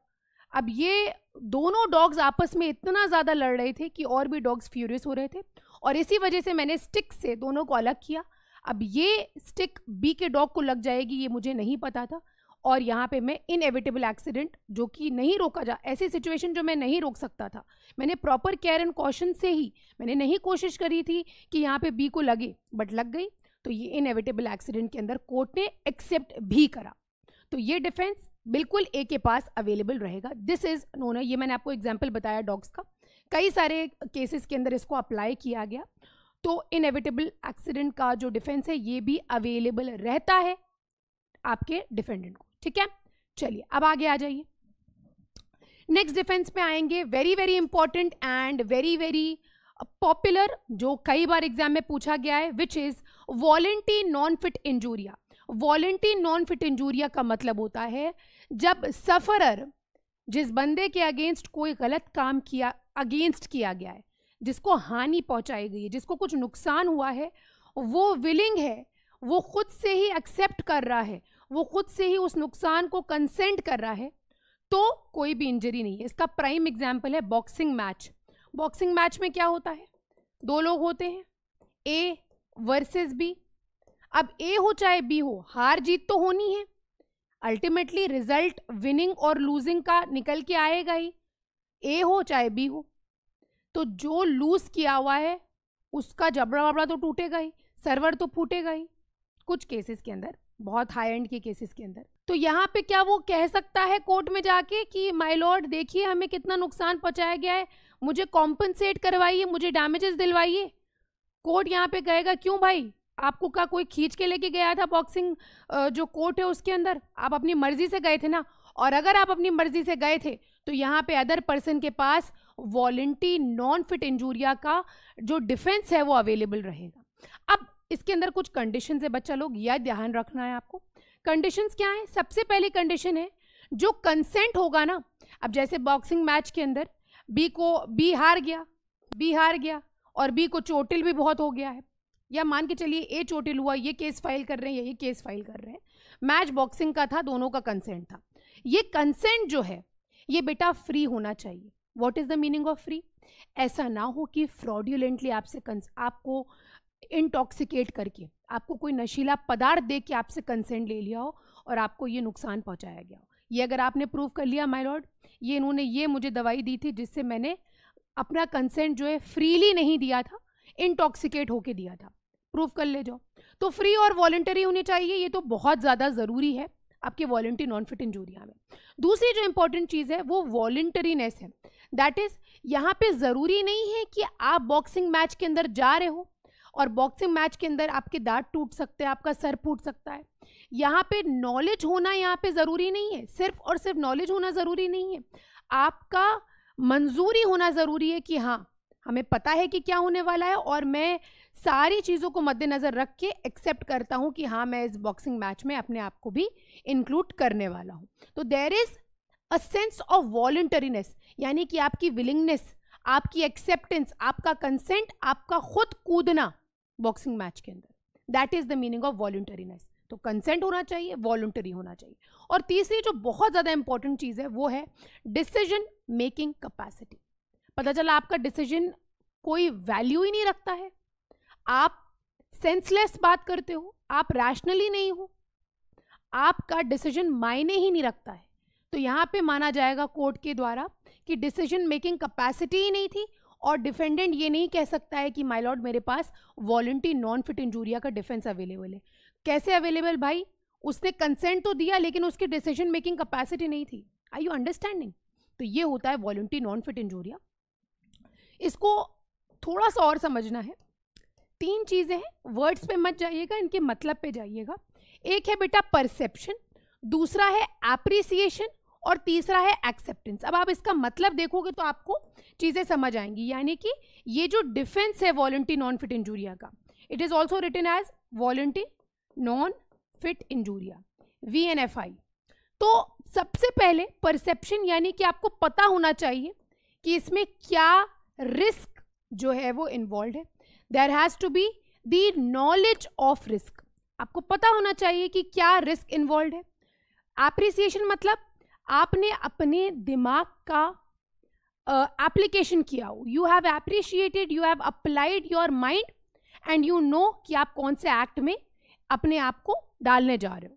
अब ये दोनों डॉग्स आपस में इतना ज़्यादा लड़ रहे थे कि और भी डॉग्स फ्यूरियस हो रहे थे और इसी वजह से मैंने स्टिक से दोनों को अलग किया अब ये स्टिक बी के डॉग को लग जाएगी ये मुझे नहीं पता था और यहाँ पे मैं इनएविटेबल एक्सीडेंट जो कि नहीं रोका जा ऐसी सिचुएशन जो मैं नहीं रोक सकता था मैंने प्रॉपर केयर एंड कॉशन से ही मैंने नहीं कोशिश करी थी कि यहाँ पे बी को लगे बट लग गई तो ये इनएविटेबल एक्सीडेंट के अंदर कोर्ट ने एक्सेप्ट भी करा तो ये डिफेंस बिल्कुल ए के पास अवेलेबल रहेगा दिस इज़ नोन ये मैंने आपको एग्जाम्पल बताया डॉग्स का कई सारे केसेस के अंदर इसको अप्लाई किया गया तो इनएविटेबल एक्सीडेंट का जो डिफेंस है ये भी अवेलेबल रहता है आपके डिफेंडेंट को ठीक है चलिए अब आगे आ जाइए नेक्स्ट डिफेंस में आएंगे very very important and very very popular जो कई बार एग्जाम में पूछा गया है which is volenti non fit injuria volenti non fit injuria का मतलब होता है जब सफरर जिस बंदे के अगेंस्ट कोई गलत काम किया अगेंस्ट किया गया है जिसको हानि पहुंचाई गई है जिसको कुछ नुकसान हुआ है वो विलिंग है वो खुद से ही एक्सेप्ट कर रहा है वो खुद से ही उस नुकसान को कंसेंट कर रहा है तो कोई भी इंजरी नहीं है इसका प्राइम एग्जाम्पल है बॉक्सिंग मैच बॉक्सिंग मैच में क्या होता है दो लोग होते हैं ए वर्सेस बी अब ए हो चाहे बी हो हार जीत तो होनी है अल्टीमेटली रिजल्ट विनिंग और लूजिंग का निकल के आएगा ही ए हो चाहे बी हो तो जो लूज किया हुआ है उसका जबड़ा वबड़ा तो टूटेगा ही सर्वर तो फूटेगा ही कुछ केसेस के अंदर बहुत हाई एंड के केसेस के अंदर तो यहाँ पे क्या वो कह सकता है कोर्ट में जाके कि माय लॉर्ड देखिए हमें कितना नुकसान पहुंचाया गया है मुझे कॉम्पनसेट करवाइए मुझे डैमेजेस दिलवाइए कोर्ट यहाँ पे कहेगा क्यों भाई आपको का कोई खींच के लेके गया था बॉक्सिंग जो कोर्ट है उसके अंदर आप अपनी मर्जी से गए थे ना और अगर आप अपनी मर्जी से गए थे तो यहाँ पे अदर पर्सन के पास वॉलेंटी नॉन फिट इंजूरिया का जो डिफेंस है वो अवेलेबल रहेगा अब इसके अंदर कुछ कंडीशन है बच्चा लोग यह ध्यान रखना है आपको कंडीशन क्या है सबसे पहली कंडीशन है जो कंसेंट होगा ना अब जैसे बॉक्सिंग मैच के अंदर बी को बी हार गया बी हार गया और बी को चोटिल भी बहुत हो गया है या मान के चलिए ए चोटिल हुआ ये केस फाइल कर रहे हैं ये केस फाइल कर रहे हैं मैच बॉक्सिंग का था दोनों का कंसेंट था ये कंसेंट जो है ये बेटा फ्री होना चाहिए what is the meaning of free ऐसा ना हो कि फ्रॉड्यूलेंटली आपसे आपको इंटॉक्सिकेट करके आपको कोई नशीला पदार्थ दे के आपसे कंसेंट ले लिया हो और आपको ये नुकसान पहुंचाया गया हो ये अगर आपने प्रूव कर लिया माय लॉर्ड ये इन्होंने ये मुझे दवाई दी थी जिससे मैंने अपना कंसेंट जो है फ्रीली नहीं दिया था इंटॉक्सिकेट होके दिया था प्रूव कर ले जाओ तो फ्री और वॉल्टरी होनी चाहिए ये तो बहुत ज़्यादा ज़रूरी है आपके वॉलेंटरी नॉन फिट इंजूरिया में दूसरी जो इंपॉर्टेंट चीज़ है वो वॉलेंटरीनेस है दैट इज़ यहाँ पे ज़रूरी नहीं है कि आप बॉक्सिंग मैच के अंदर जा रहे हो और बॉक्सिंग मैच के अंदर आपके दांत टूट सकते हैं आपका सर फूट सकता है यहाँ पे नॉलेज होना यहाँ पे ज़रूरी नहीं है सिर्फ और सिर्फ नॉलेज होना ज़रूरी नहीं है आपका मंजूरी होना ज़रूरी है कि हाँ हमें पता है कि क्या होने वाला है और मैं सारी चीज़ों को मद्देनज़र रख के एक्सेप्ट करता हूँ कि हाँ मैं इस बॉक्सिंग मैच में अपने आप को भी इंक्लूड करने वाला हूँ तो there is a sense of voluntariness यानी कि आपकी विलिंगनेस आपकी एक्सेप्टेंस आपका कंसेंट आपका खुद कूदना बॉक्सिंग मैच के अंदर that is the meaning of voluntariness तो कंसेंट होना चाहिए वॉल्टरी होना चाहिए और तीसरी जो बहुत ज़्यादा इंपॉर्टेंट चीज़ है वो है डिसीजन मेकिंग कैपेसिटी पता चला आपका डिसीजन कोई वैल्यू ही नहीं रखता है आप सेंसलेस बात करते हो आप रैशनली नहीं हो आपका डिसीजन मायने ही नहीं रखता है तो यहां पे माना जाएगा कोर्ट के द्वारा कि डिसीजन मेकिंग कैपेसिटी ही नहीं थी और डिफेंडेंट ये नहीं कह सकता है कि माई लॉर्ड मेरे पास वॉलंटी नॉन फिट इंजूरिया का डिफेंस अवेलेबल है कैसे अवेलेबल भाई उसने कंसेंट तो दिया लेकिन उसकी डिसीजन मेकिंग कैपेसिटी नहीं थी आई यू अंडरस्टैंडिंग तो ये होता है वॉलंटी नॉन फिट इंजूरिया इसको थोड़ा सा और समझना है तीन चीज़ें हैं वर्ड्स पे मत जाइएगा इनके मतलब पे जाइएगा एक है बेटा परसेप्शन दूसरा है एप्रिसिएशन और तीसरा है एक्सेप्टेंस अब आप इसका मतलब देखोगे तो आपको चीज़ें समझ आएंगी यानी कि ये जो डिफेंस है वॉल्ट्री नॉन फिट इंजूरिया का it is also written as वॉल्ट्री non fit injuria V N F I तो सबसे पहले परसेप्शन यानी कि आपको पता होना चाहिए कि इसमें क्या रिस्क जो है वो इन्वॉल्व है there has to be the knowledge of risk आपको पता होना चाहिए कि क्या रिस्क इन्वॉल्व है एप्रिसिएशन मतलब आपने अपने दिमाग का एप्लीकेशन किया हो you have appreciated you have applied your mind and you know कि आप कौन से एक्ट में अपने आप को डालने जा रहे हो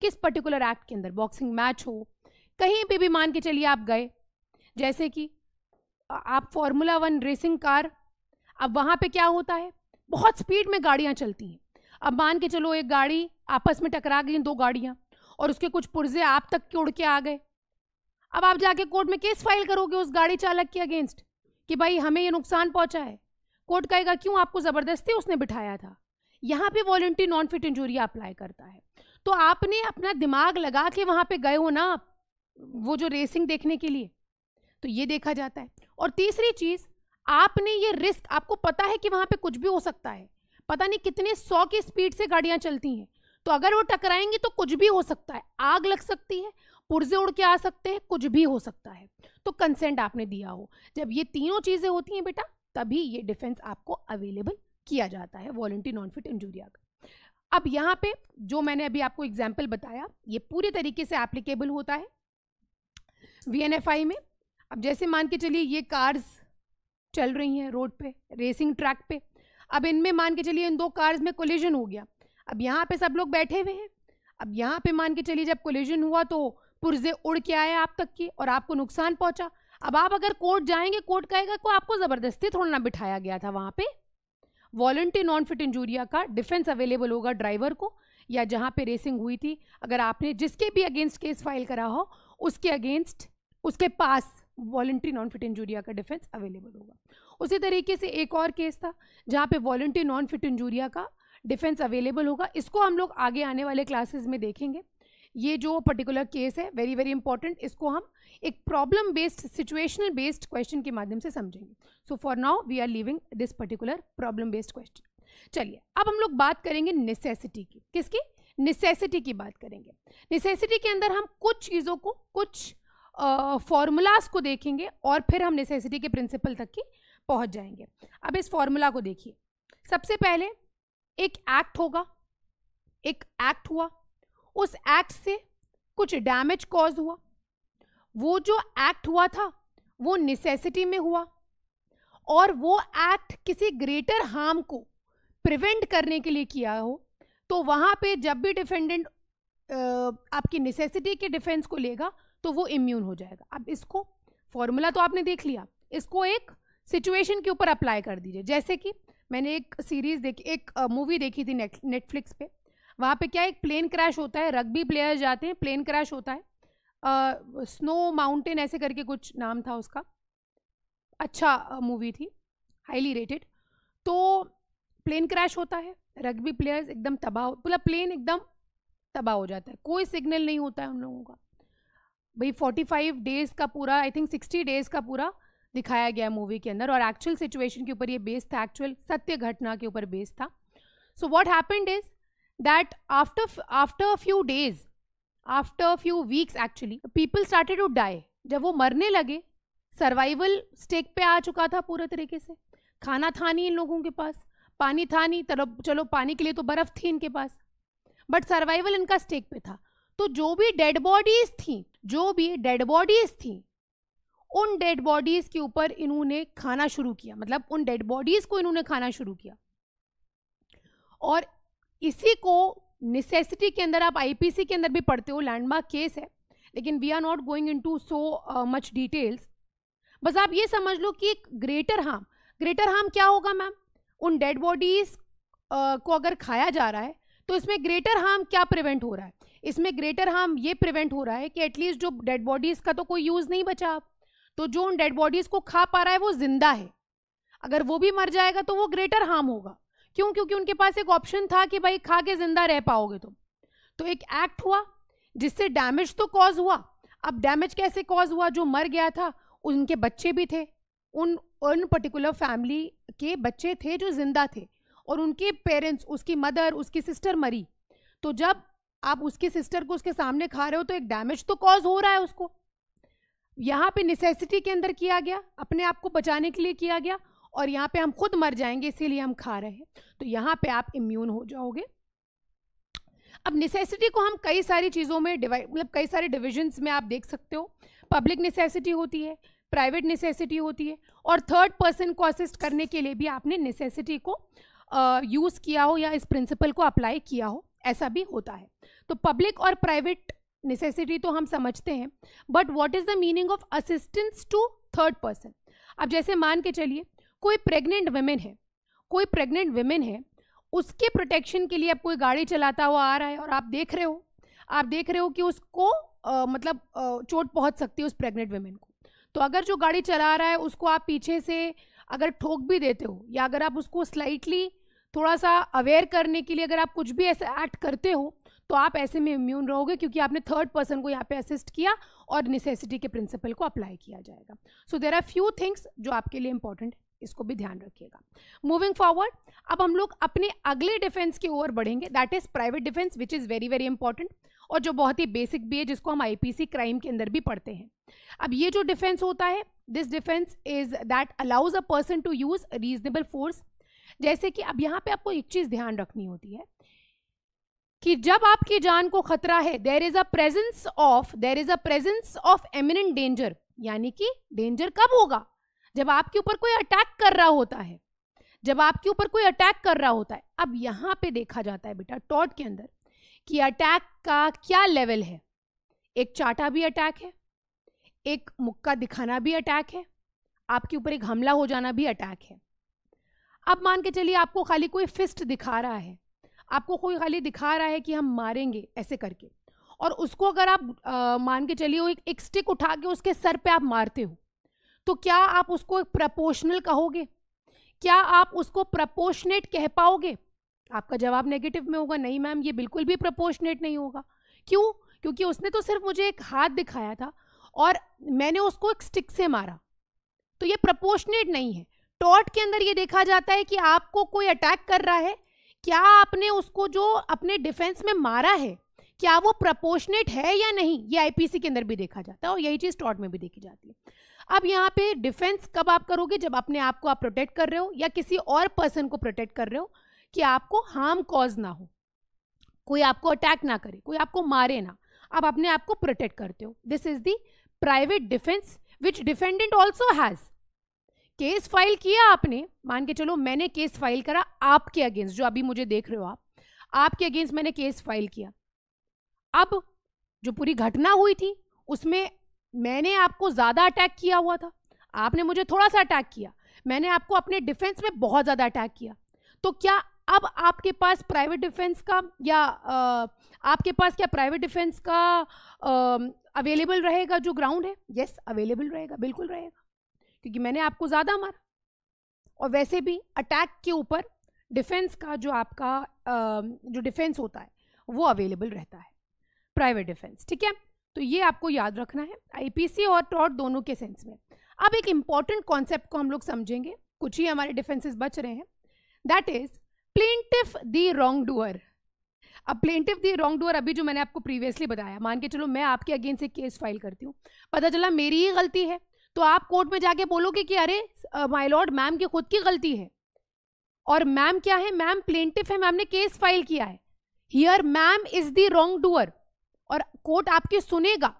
किस पर्टिकुलर एक्ट के अंदर बॉक्सिंग मैच हो कहीं पे भी मान के चलिए आप गए जैसे कि आप फॉर्मूला वन रेसिंग कार अब वहाँ पे क्या होता है बहुत स्पीड में गाड़ियाँ चलती हैं अब मान के चलो एक गाड़ी आपस में टकरा गई दो गाड़ियाँ और उसके कुछ पुर्जे आप तक के उड़ के आ गए अब आप जाके कोर्ट में केस फाइल करोगे उस गाड़ी चालक के अगेंस्ट कि भाई हमें ये नुकसान पहुंचा है कोर्ट कहेगा क्यों आपको ज़बरदस्ती उसने बिठाया था यहाँ पे volenti non fit injuria apply करता है तो आपने अपना दिमाग लगा के वहाँ पे गए हो ना आप वो जो रेसिंग देखने के लिए तो ये देखा जाता है और तीसरी चीज़ आपने ये रिस्क आपको पता है कि वहाँ पे कुछ भी हो सकता है पता नहीं कितने सौ की स्पीड से गाड़ियाँ चलती हैं तो अगर वो टकराएंगे तो कुछ भी हो सकता है आग लग सकती है पुर्जे उड़ के आ सकते हैं कुछ भी हो सकता है तो कंसेंट आपने दिया हो जब ये तीनों चीज़ें होती हैं बेटा तभी ये डिफेंस आपको अवेलेबल किया जाता है वॉलेंट्री नॉन फिट इंजूरिया का अब यहाँ पे जो मैंने अभी आपको एग्जाम्पल बताया ये पूरे तरीके से एप्लीकेबल होता है वी में अब जैसे मान के चलिए ये कार्स चल रही हैं रोड पे रेसिंग ट्रैक पे अब इनमें मान के चलिए इन दो कार्स में कोलिजन हो गया अब यहाँ पे सब लोग बैठे हुए हैं अब यहाँ पे मान के चलिए जब कोलिजन हुआ तो पुर्जे उड़ के आए आप तक की और आपको नुकसान पहुंचा अब आप अगर कोर्ट जाएंगे कोर्ट कहेगा को आपको जबरदस्ती थोड़ा ना बिठाया गया था वहां पे वॉलंटी नॉन फिट इंजूरिया का डिफेंस अवेलेबल होगा ड्राइवर को या जहाँ पे रेसिंग हुई थी अगर आपने जिसके भी अगेंस्ट केस फाइल करा हो उसके अगेंस्ट उसके पास वॉलंटी नॉन फिट इंजूरिया का डिफेंस अवेलेबल होगा उसी तरीके से एक और केस था जहां पे वॉलंटी नॉन फिट इंजूरिया का डिफेंस अवेलेबल होगा इसको हम लोग आगे आने वाले क्लासेस में देखेंगे ये जो पर्टिकुलर केस है वेरी वेरी इंपॉर्टेंट इसको हम एक problem based situational based question के माध्यम से समझेंगे so for now we are leaving this particular problem based question चलिए अब हम लोग बात करेंगे नेसेसिटी की किसकी नेसेसिटी की बात करेंगे नेसेसिटी के अंदर हम कुछ चीज़ों को कुछ फॉर्मूलाज uh, को देखेंगे और फिर हम नेसेसिटी के प्रिंसिपल तक की पहुंच जाएंगे अब इस फॉर्मूला को देखिए सबसे पहले एक एक्ट होगा एक एक्ट हुआ उस एक्ट से कुछ डैमेज कॉज हुआ वो जो एक्ट हुआ था वो नेसेसिटी में हुआ और वो एक्ट किसी ग्रेटर हार्म को प्रिवेंट करने के लिए किया हो तो वहाँ पे जब भी डिफेंडेंट आपकी नेसेसिटी के डिफेंस को लेगा तो वो इम्यून हो जाएगा अब इसको फॉर्मूला तो आपने देख लिया इसको एक सिचुएशन के ऊपर अप्लाई कर दीजिए जैसे कि मैंने एक सीरीज़ देखी एक मूवी देखी थी नेटफ्लिक्स पे वहाँ पे क्या एक प्लेन क्रैश होता है रग्बी प्लेयर जाते हैं प्लेन क्रैश होता है आ, स्नो माउंटेन ऐसे करके कुछ नाम था उसका अच्छा मूवी थी हाईली रेटेड तो प्लेन क्रैश होता है रग्बी प्लेयर्स एकदम तबाह मतलब प्लेन एकदम तबाह हो जाता है कोई सिग्नल नहीं होता है उन लोगों का भाई 45 डेज़ का पूरा आई थिंक 60 डेज़ का पूरा दिखाया गया मूवी के अंदर और एक्चुअल सिचुएशन के ऊपर ये बेस्ड था एक्चुअल सत्य घटना के ऊपर बेस्ड था so what happened is that after after few days after few weeks actually people started to die जब वो मरने लगे सर्वाइवल स्टेक पे आ चुका था पूरे तरीके से खाना था नहीं इन लोगों के पास पानी था नहीं तरफ चलो पानी के लिए तो बर्फ़ थी इनके पास बट सर्वाइवल इनका स्टेक पे था तो जो भी डेड बॉडीज थी जो भी डेड बॉडीज थी उन डेड बॉडीज के ऊपर इन्होंने खाना शुरू किया मतलब उन डेड बॉडीज को इन्होंने खाना शुरू किया और इसी को नेसेसिटी के अंदर आप आईपीसी के अंदर भी पढ़ते हो लैंडमार्क केस है लेकिन we are not going in to so much details बस आप ये समझ लो कि ग्रेटर हार्म ग्रेटर हार्म क्या होगा मैम उन डेड बॉडीज uh, को अगर खाया जा रहा है तो इसमें ग्रेटर हार्म क्या प्रिवेंट हो रहा है इसमें ग्रेटर हार्म ये प्रिवेंट हो रहा है कि एटलीस्ट जो डेड बॉडीज का तो कोई यूज़ नहीं बचा आप तो जो उन डेड बॉडीज को खा पा रहा है वो जिंदा है अगर वो भी मर जाएगा तो वो ग्रेटर हार्म होगा क्यों क्योंकि उनके पास एक ऑप्शन था कि भाई खा के जिंदा रह पाओगे तुम तो एक एक्ट हुआ जिससे डैमेज तो कॉज हुआ अब डैमेज कैसे कॉज हुआ जो मर गया था उनके बच्चे भी थे उन उन पर्टिकुलर फैमिली के बच्चे थे जो जिंदा थे और उनके पेरेंट्स उसकी मदर उसकी सिस्टर मरी तो जब आप उसकी सिस्टर को उसके सामने खा रहे हो तो एक डैमेज तो कॉज हो रहा है उसको यहाँ पे नेसेसिटी के अंदर किया गया अपने आप को बचाने के लिए किया गया और यहाँ पे हम खुद मर जाएंगे इसीलिए हम खा रहे हैं तो यहाँ पे आप इम्यून हो जाओगे अब नेसेसिटी को हम कई सारी चीज़ों में डिवाइड मतलब कई सारे डिविजन्स में आप देख सकते हो पब्लिक नेसेसिटी होती है प्राइवेट नेसेसिटी होती है और थर्ड पर्सन को असिस्ट करने के लिए भी आपने नेसेसिटी को यूज़ किया हो या इस प्रिंसिपल को अप्लाई किया हो ऐसा भी होता है तो पब्लिक और प्राइवेट नेसेसिटी तो हम समझते हैं but what is the meaning of assistance to third person अब जैसे मान के चलिए कोई प्रेग्नेंट वेमेन है कोई प्रेग्नेंट वेमेन है उसके प्रोटेक्शन के लिए अब कोई गाड़ी चलाता हुआ आ रहा है और आप देख रहे हो आप देख रहे हो कि उसको आ, मतलब आ, चोट पहुंच सकती है उस प्रेग्नेंट वेमेन को तो अगर जो गाड़ी चला रहा है उसको आप पीछे से अगर ठोक भी देते हो या अगर आप उसको स्लाइटली थोड़ा सा अवेयर करने के लिए अगर आप कुछ भी ऐसा एक्ट करते हो तो आप ऐसे में इम्यून रहोगे क्योंकि आपने थर्ड पर्सन को यहाँ पे असिस्ट किया और नेसेसिटी के प्रिंसिपल को अप्लाई किया जाएगा so there are few things जो आपके लिए इंपॉर्टेंट है इसको भी ध्यान रखिएगा मूविंग फॉरवर्ड अब हम लोग अपने अगले डिफेंस की ओर बढ़ेंगे that is private defence which is very very important और जो बहुत ही बेसिक भी है जिसको हम आईपीसी क्राइम के अंदर भी पढ़ते हैं अब ये जो डिफेंस होता है this defence is that allows a person to use reasonable force जैसे कि अब यहाँ पे आपको एक चीज़ ध्यान रखनी होती है कि जब आपकी जान को खतरा है there is a presence of there is a presence of imminent danger यानी कि डेंजर कब होगा जब आपके ऊपर कोई अटैक कर रहा होता है जब आपके ऊपर कोई अटैक कर रहा होता है अब यहां पे देखा जाता है बेटा टॉट के अंदर कि अटैक का क्या लेवल है एक चाटा भी अटैक है एक मुक्का दिखाना भी अटैक है आपके ऊपर एक हमला हो जाना भी अटैक है अब मान के चलिए आपको खाली कोई फिस्ट दिखा रहा है आपको कोई खाली दिखा रहा है कि हम मारेंगे ऐसे करके और उसको अगर आप आ, मान के चलिए एक, एक स्टिक उठा के उसके सर पे आप मारते हो तो क्या आप उसको एक कहोगे क्या आप उसको प्रपोशनेट कह पाओगे आपका जवाब नेगेटिव में होगा नहीं मैम ये बिल्कुल भी प्रपोशनेट नहीं होगा क्यों क्योंकि उसने तो सिर्फ मुझे एक हाथ दिखाया था और मैंने उसको एक स्टिक से मारा तो ये प्रपोशनेट नहीं है टॉट के अंदर ये देखा जाता है कि आपको कोई अटैक कर रहा है क्या आपने उसको जो अपने डिफेंस में मारा है क्या वो प्रपोर्शनेट है या नहीं ये आईपीसी के अंदर भी देखा जाता है और यही चीज़ टॉट में भी देखी जाती है अब यहाँ पे डिफेंस कब आप करोगे जब अपने आप को आप प्रोटेक्ट कर रहे हो या किसी और पर्सन को प्रोटेक्ट कर रहे हो कि आपको हार्म कॉज ना हो कोई आपको अटैक ना करे कोई आपको मारे ना आप अपने आप को प्रोटेक्ट करते हो this is the private defence which defendant also has case file किया आपने मान के चलो मैंने केस फाइल करा आपके अगेंस्ट जो अभी मुझे देख रहे हो आप आपके अगेंस्ट मैंने केस फाइल किया अब जो पूरी घटना हुई थी उसमें मैंने आपको ज़्यादा अटैक किया हुआ था आपने मुझे थोड़ा सा अटैक किया मैंने आपको अपने डिफेंस में बहुत ज़्यादा अटैक किया तो क्या अब आपके पास प्राइवेट डिफेंस का या आ, आपके पास क्या प्राइवेट डिफेंस का अवेलेबल रहेगा जो ग्राउंड है यस अवेलेबल रहेगा बिल्कुल रहेगा क्योंकि मैंने आपको ज़्यादा मारा और वैसे भी अटैक के ऊपर डिफेंस का जो आपका जो डिफेंस होता है वो अवेलेबल रहता है प्राइवेट डिफेंस ठीक है तो ये आपको याद रखना है आईपीसी और टॉट दोनों के सेंस में अब एक इम्पॉर्टेंट कॉन्सेप्ट को हम लोग समझेंगे कुछ ही हमारे डिफेंसेस बच रहे हैं that is plaintiff the wrong doer अब प्लेंटिफ द रोंग डूअर अभी जो मैंने आपको प्रीवियसली बताया मान के चलो मैं आपके अगेंस्ट एक केस फाइल करती हूँ पता चला मेरी ही गलती है तो आप कोर्ट में जाके बोलोगे कि अरे माई लॉर्ड मैम की खुद की गलती है और मैम क्या है मैम प्लेंटिफ है मैम ने केस फाइल किया है here ma'am is the wrong doer और कोर्ट आपके सुनेगा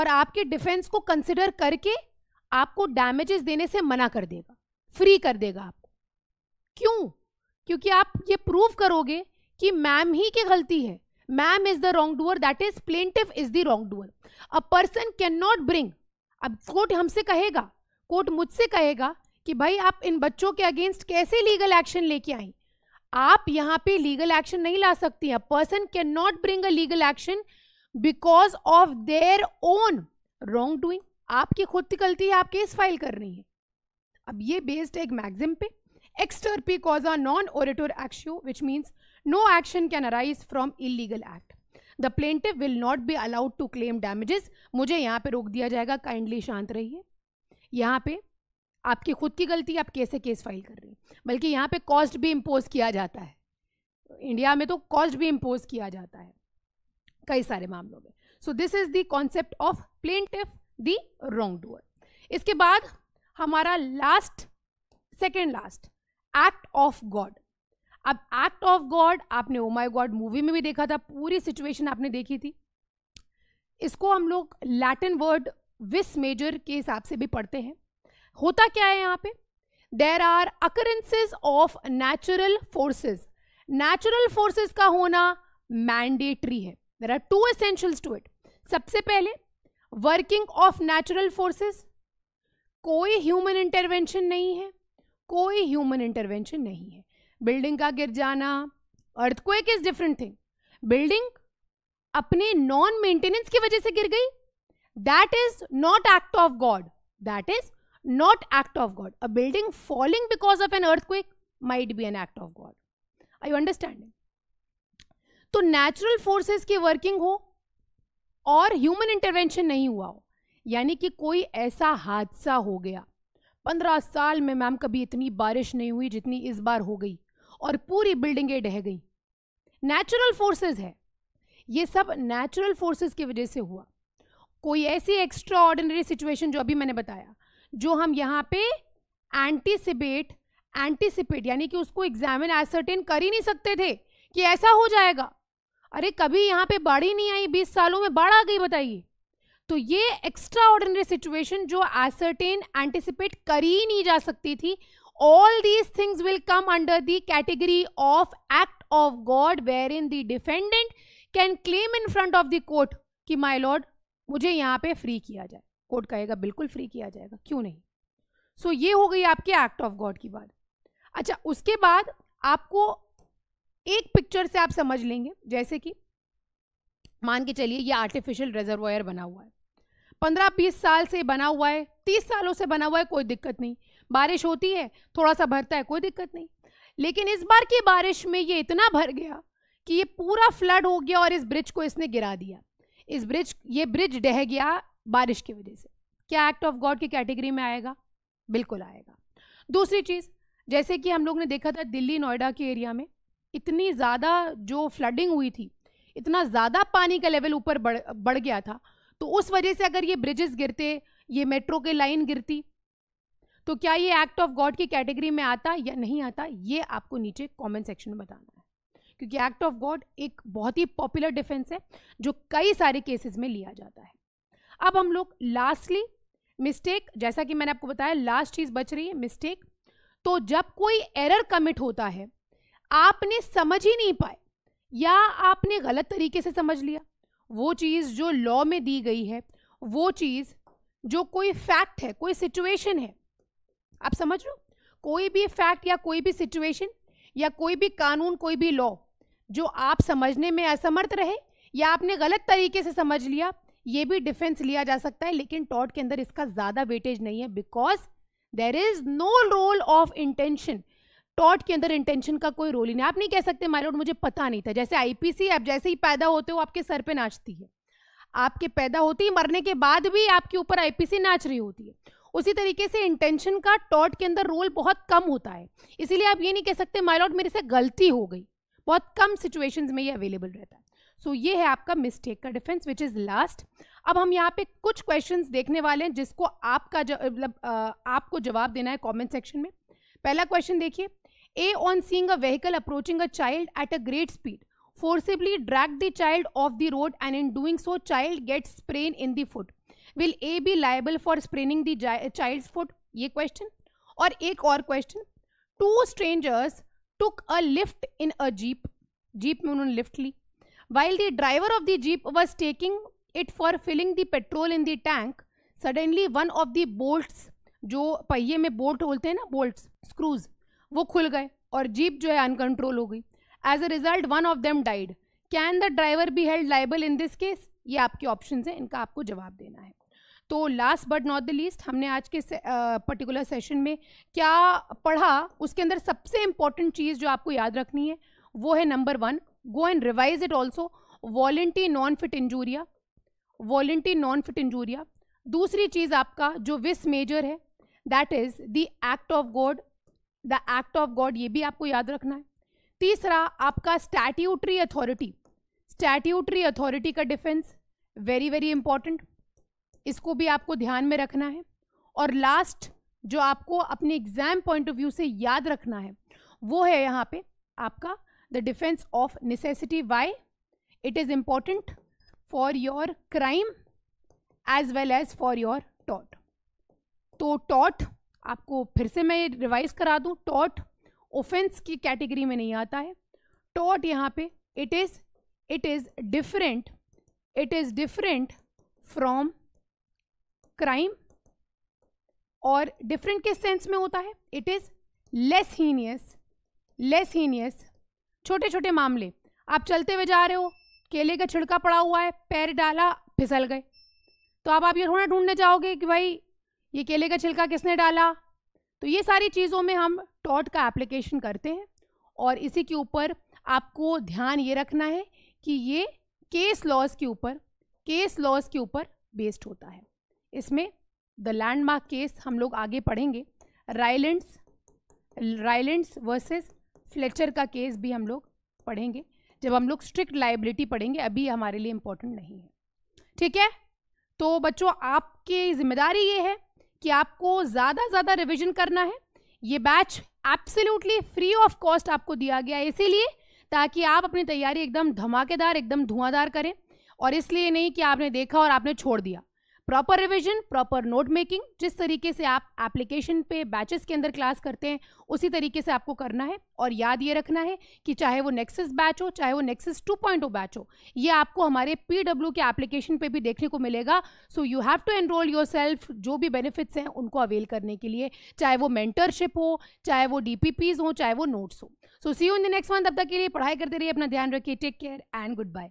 और आपके डिफेंस को कंसिडर करके आपको डैमेजेस देने से मना कर देगा फ्री कर देगा आपको क्यों क्योंकि आप ये प्रूव करोगे कि मैम ही की गलती है ma'am is the wrong doer that is plaintiff is the wrong doer a person can not bring अब कोर्ट हमसे कहेगा कोर्ट मुझसे कहेगा कि भाई आप इन बच्चों के अगेंस्ट कैसे लीगल एक्शन लेके आई आप यहाँ पे लीगल एक्शन नहीं ला सकती हैं person can not bring a legal action because of their own wrong doing आपकी खुद की गलती है आप केस फाइल कर रही हैं अब ये बेस्ड है एक मैगजिम पे एक्सटर्पी कॉज आ नॉन ऑरिटोर एक्शियो which means no action can arise from illegal act the plaintiff will not be allowed to claim damages मुझे यहाँ पे रोक दिया जाएगा काइंडली शांत रहिए यहाँ पे आपकी खुद की गलती आप कैसे केस फाइल कर रहे हैं बल्कि यहाँ पे कॉस्ट भी इम्पोज किया जाता है इंडिया में तो कॉस्ट भी इम्पोज किया जाता है कई सारे मामलों में so this is the concept of plaintiff the wrong doer इसके बाद हमारा last second last act of God अब एक्ट ऑफ गॉड आपने ओ गॉड मूवी में भी देखा था पूरी सिचुएशन आपने देखी थी इसको हम लोग लैटिन वर्ड विस मेजर के हिसाब से भी पढ़ते हैं होता क्या है यहाँ पे there are occurrences of natural forces natural forces का होना मैंडेटरी है there are two essentials to it सबसे पहले वर्किंग ऑफ नेचुरल फोर्सेस कोई ह्यूमन इंटरवेंशन नहीं है कोई ह्यूमन इंटरवेंशन नहीं है बिल्डिंग का गिर जाना earthquake is different thing building अपने नॉन मेंटेनेंस की वजह से गिर गई that is not act of God that is not act of God a building falling because of an earthquake might be an act of God I understanding तो natural forces की working हो और human intervention नहीं हुआ हो यानी कि कोई ऐसा हादसा हो गया पंद्रह साल में मैम कभी इतनी बारिश नहीं हुई जितनी इस बार हो गई और पूरी बिल्डिंगें ढह गई नेचुरल फोर्सेस है ये सब नेचुरल फोर्सेस की वजह से हुआ कोई ऐसी एक्स्ट्रा ऑर्डिनरी सिचुएशन जो अभी मैंने बताया जो हम यहाँ पे एंटीसिपेट एंटीसिपेट यानी कि उसको एग्जामिन एसरटेन कर ही नहीं सकते थे कि ऐसा हो जाएगा अरे कभी यहाँ पे बाढ़ ही नहीं आई बीस सालों में बाढ़ आ गई बताइए तो ये एक्स्ट्रा ऑर्डिनरी सिचुएशन जो एसरटेन एंटिसिपेट करी ही नहीं जा सकती थी all these things come under under the category of act of God wherein the defendant can claim in front of the court कि my lord मुझे यहाँ पे फ्री किया जाए कोर्ट कहेगा बिल्कुल फ्री किया जाएगा क्यों नहीं सो so, ये हो गई आपके एक्ट ऑफ गॉड की बात अच्छा उसके बाद आपको एक पिक्चर से आप समझ लेंगे जैसे कि मान के चलिए ये आर्टिफिशियल रिजर्वायर बना हुआ है पंद्रह बीस साल से बना हुआ है तीस सालों से बना हुआ है कोई दिक्कत नहीं बारिश होती है थोड़ा सा भरता है कोई दिक्कत नहीं लेकिन इस बार की बारिश में ये इतना भर गया कि ये पूरा फ्लड हो गया और इस ब्रिज को इसने गिरा दिया इस ब्रिज ये ब्रिज डह गया बारिश की वजह से क्या एक्ट ऑफ गॉड की कैटेगरी में आएगा बिल्कुल आएगा दूसरी चीज़ जैसे कि हम लोग ने देखा था दिल्ली नोएडा के एरिया में इतनी ज़्यादा जो फ्लडिंग हुई थी इतना ज़्यादा पानी का लेवल ऊपर बढ़ बढ़ गया था तो उस वजह से अगर ये ब्रिजेस गिरते ये मेट्रो के लाइन गिरती तो क्या ये एक्ट ऑफ गॉड की कैटेगरी में आता या नहीं आता ये आपको नीचे कमेंट सेक्शन में बताना है क्योंकि एक्ट ऑफ गॉड एक बहुत ही पॉपुलर डिफेंस है जो कई सारे केसेस में लिया जाता है अब हम लोग लास्टली मिस्टेक जैसा कि मैंने आपको बताया लास्ट चीज़ बच रही है मिस्टेक तो जब कोई एरर कमिट होता है आपने समझ ही नहीं पाए या आपने गलत तरीके से समझ लिया वो चीज़ जो लॉ में दी गई है वो चीज़ जो कोई फैक्ट है कोई सिचुएशन है आप समझ लो कोई भी फैक्ट या कोई भी सिचुएशन या कोई भी कानून कोई भी लॉ जो आप समझने में असमर्थ रहे या आपने गलत तरीके से समझ लिया ये भी डिफेंस लिया जा सकता है लेकिन टॉट के अंदर इसका ज़्यादा वेटेज नहीं है because there is no role of intention टॉट के अंदर इंटेंशन का कोई रोल ही नहीं आप नहीं कह सकते माइलोड मुझे पता नहीं था जैसे आईपीसी आप जैसे ही पैदा होते हो आपके सर पे नाचती है आपके पैदा होते ही मरने के बाद भी आपके ऊपर आईपीसी नाच रही होती है उसी तरीके से इंटेंशन का टॉट के अंदर रोल बहुत कम होता है इसीलिए आप ये नहीं कह सकते माइलॉट मेरे से गलती हो गई बहुत कम सिचुएशन में ये अवेलेबल रहता है सो so, ये है आपका मिस्टेक का डिफेंस विच इज़ लास्ट अब हम यहाँ पे कुछ क्वेश्चंस देखने वाले हैं जिसको आपका मतलब आपको जवाब देना है कमेंट सेक्शन में पहला क्वेश्चन देखिए A on seeing a vehicle approaching a child at a great speed forcibly drag the child off the road and in doing so child get sprain in the foot will A be liable for spraining the child foot ये question और एक और question two strangers took a lift in a jeep jeep में उन्होंने lift ली while the driver of the jeep was taking it for filling the petrol in the tank suddenly one of the bolts जो पहिए में bolt होते हैं ना bolts screws वो खुल गए और जीप जो है अनकंट्रोल हो गई as a result one of them died can the driver be held liable in this case ये आपके ऑप्शन हैं इनका आपको जवाब देना है तो last but not the least हमने आज के से, पर्टिकुलर सेशन में क्या पढ़ा उसके अंदर सबसे इंपॉर्टेंट चीज़ जो आपको याद रखनी है वो है number one go and revise it also वॉलेंटी non fit injuria volenti non fit इंजूरिया दूसरी चीज़ आपका जो विस मेजर है that is the act of God the act of God ये भी आपको याद रखना है तीसरा आपका स्टैट्यूटरी अथॉरिटी स्टैट्यूटरी अथॉरिटी का डिफेंस वेरी वेरी इंपॉर्टेंट इसको भी आपको ध्यान में रखना है और लास्ट जो आपको अपने एग्जाम पॉइंट ऑफ व्यू से याद रखना है वो है यहाँ पे आपका the defence of necessity why it is important for your crime as well as for your टॉट तो टॉट आपको फिर से मैं रिवाइज करा दूँ टॉट ऑफेंस की कैटेगरी में नहीं आता है टॉट यहाँ पे it is it is different it is different from crime और डिफरेंट किस सेंस में होता है it is less heinous less heinous छोटे छोटे मामले आप चलते हुए जा रहे हो केले का छिड़का पड़ा हुआ है पैर डाला फिसल गए तो आप आप ये थोड़ा ढूंढने जाओगे कि भाई ये केले का छिलका किसने डाला तो ये सारी चीज़ों में हम टॉट का एप्लीकेशन करते हैं और इसी के ऊपर आपको ध्यान ये रखना है कि ये केस लॉस के ऊपर केस लॉस के ऊपर बेस्ड होता है इसमें द लैंडमार्क केस हम लोग आगे पढ़ेंगे राइलैंड्स राइलैंड्स वर्सेस फ्लेचर का केस भी हम लोग पढ़ेंगे जब हम लोग स्ट्रिक्ट लाइबिलिटी पढ़ेंगे अभी हमारे लिए इम्पोर्टेंट नहीं है ठीक है तो बच्चों आपकी जिम्मेदारी ये है कि आपको ज़्यादा ज़्यादा रिविजन करना है ये batch absolutely free of cost आपको दिया गया है इसीलिए ताकि आप अपनी तैयारी एकदम धमाकेदार एकदम धुआंधार करें और इसलिए नहीं कि आपने देखा और आपने छोड़ दिया proper revision proper note making जिस तरीके से आप एप्लीकेशन पे बैचेस के अंदर क्लास करते हैं उसी तरीके से आपको करना है और याद ये रखना है कि चाहे वो नेक्सस बैच हो चाहे वो नेक्सस 2.0 बैच हो ये आपको हमारे पी के एप्लीकेशन पे भी देखने को मिलेगा so you have to enrol your जो भी बेनिफिट्स हैं उनको अवेल करने के लिए चाहे वो मेंटरशिप हो चाहे वो डी हो चाहे वो नोट्स हो so see you in the next month तब तक के लिए पढ़ाई करते रहिए अपना ध्यान रखिए take care and good bye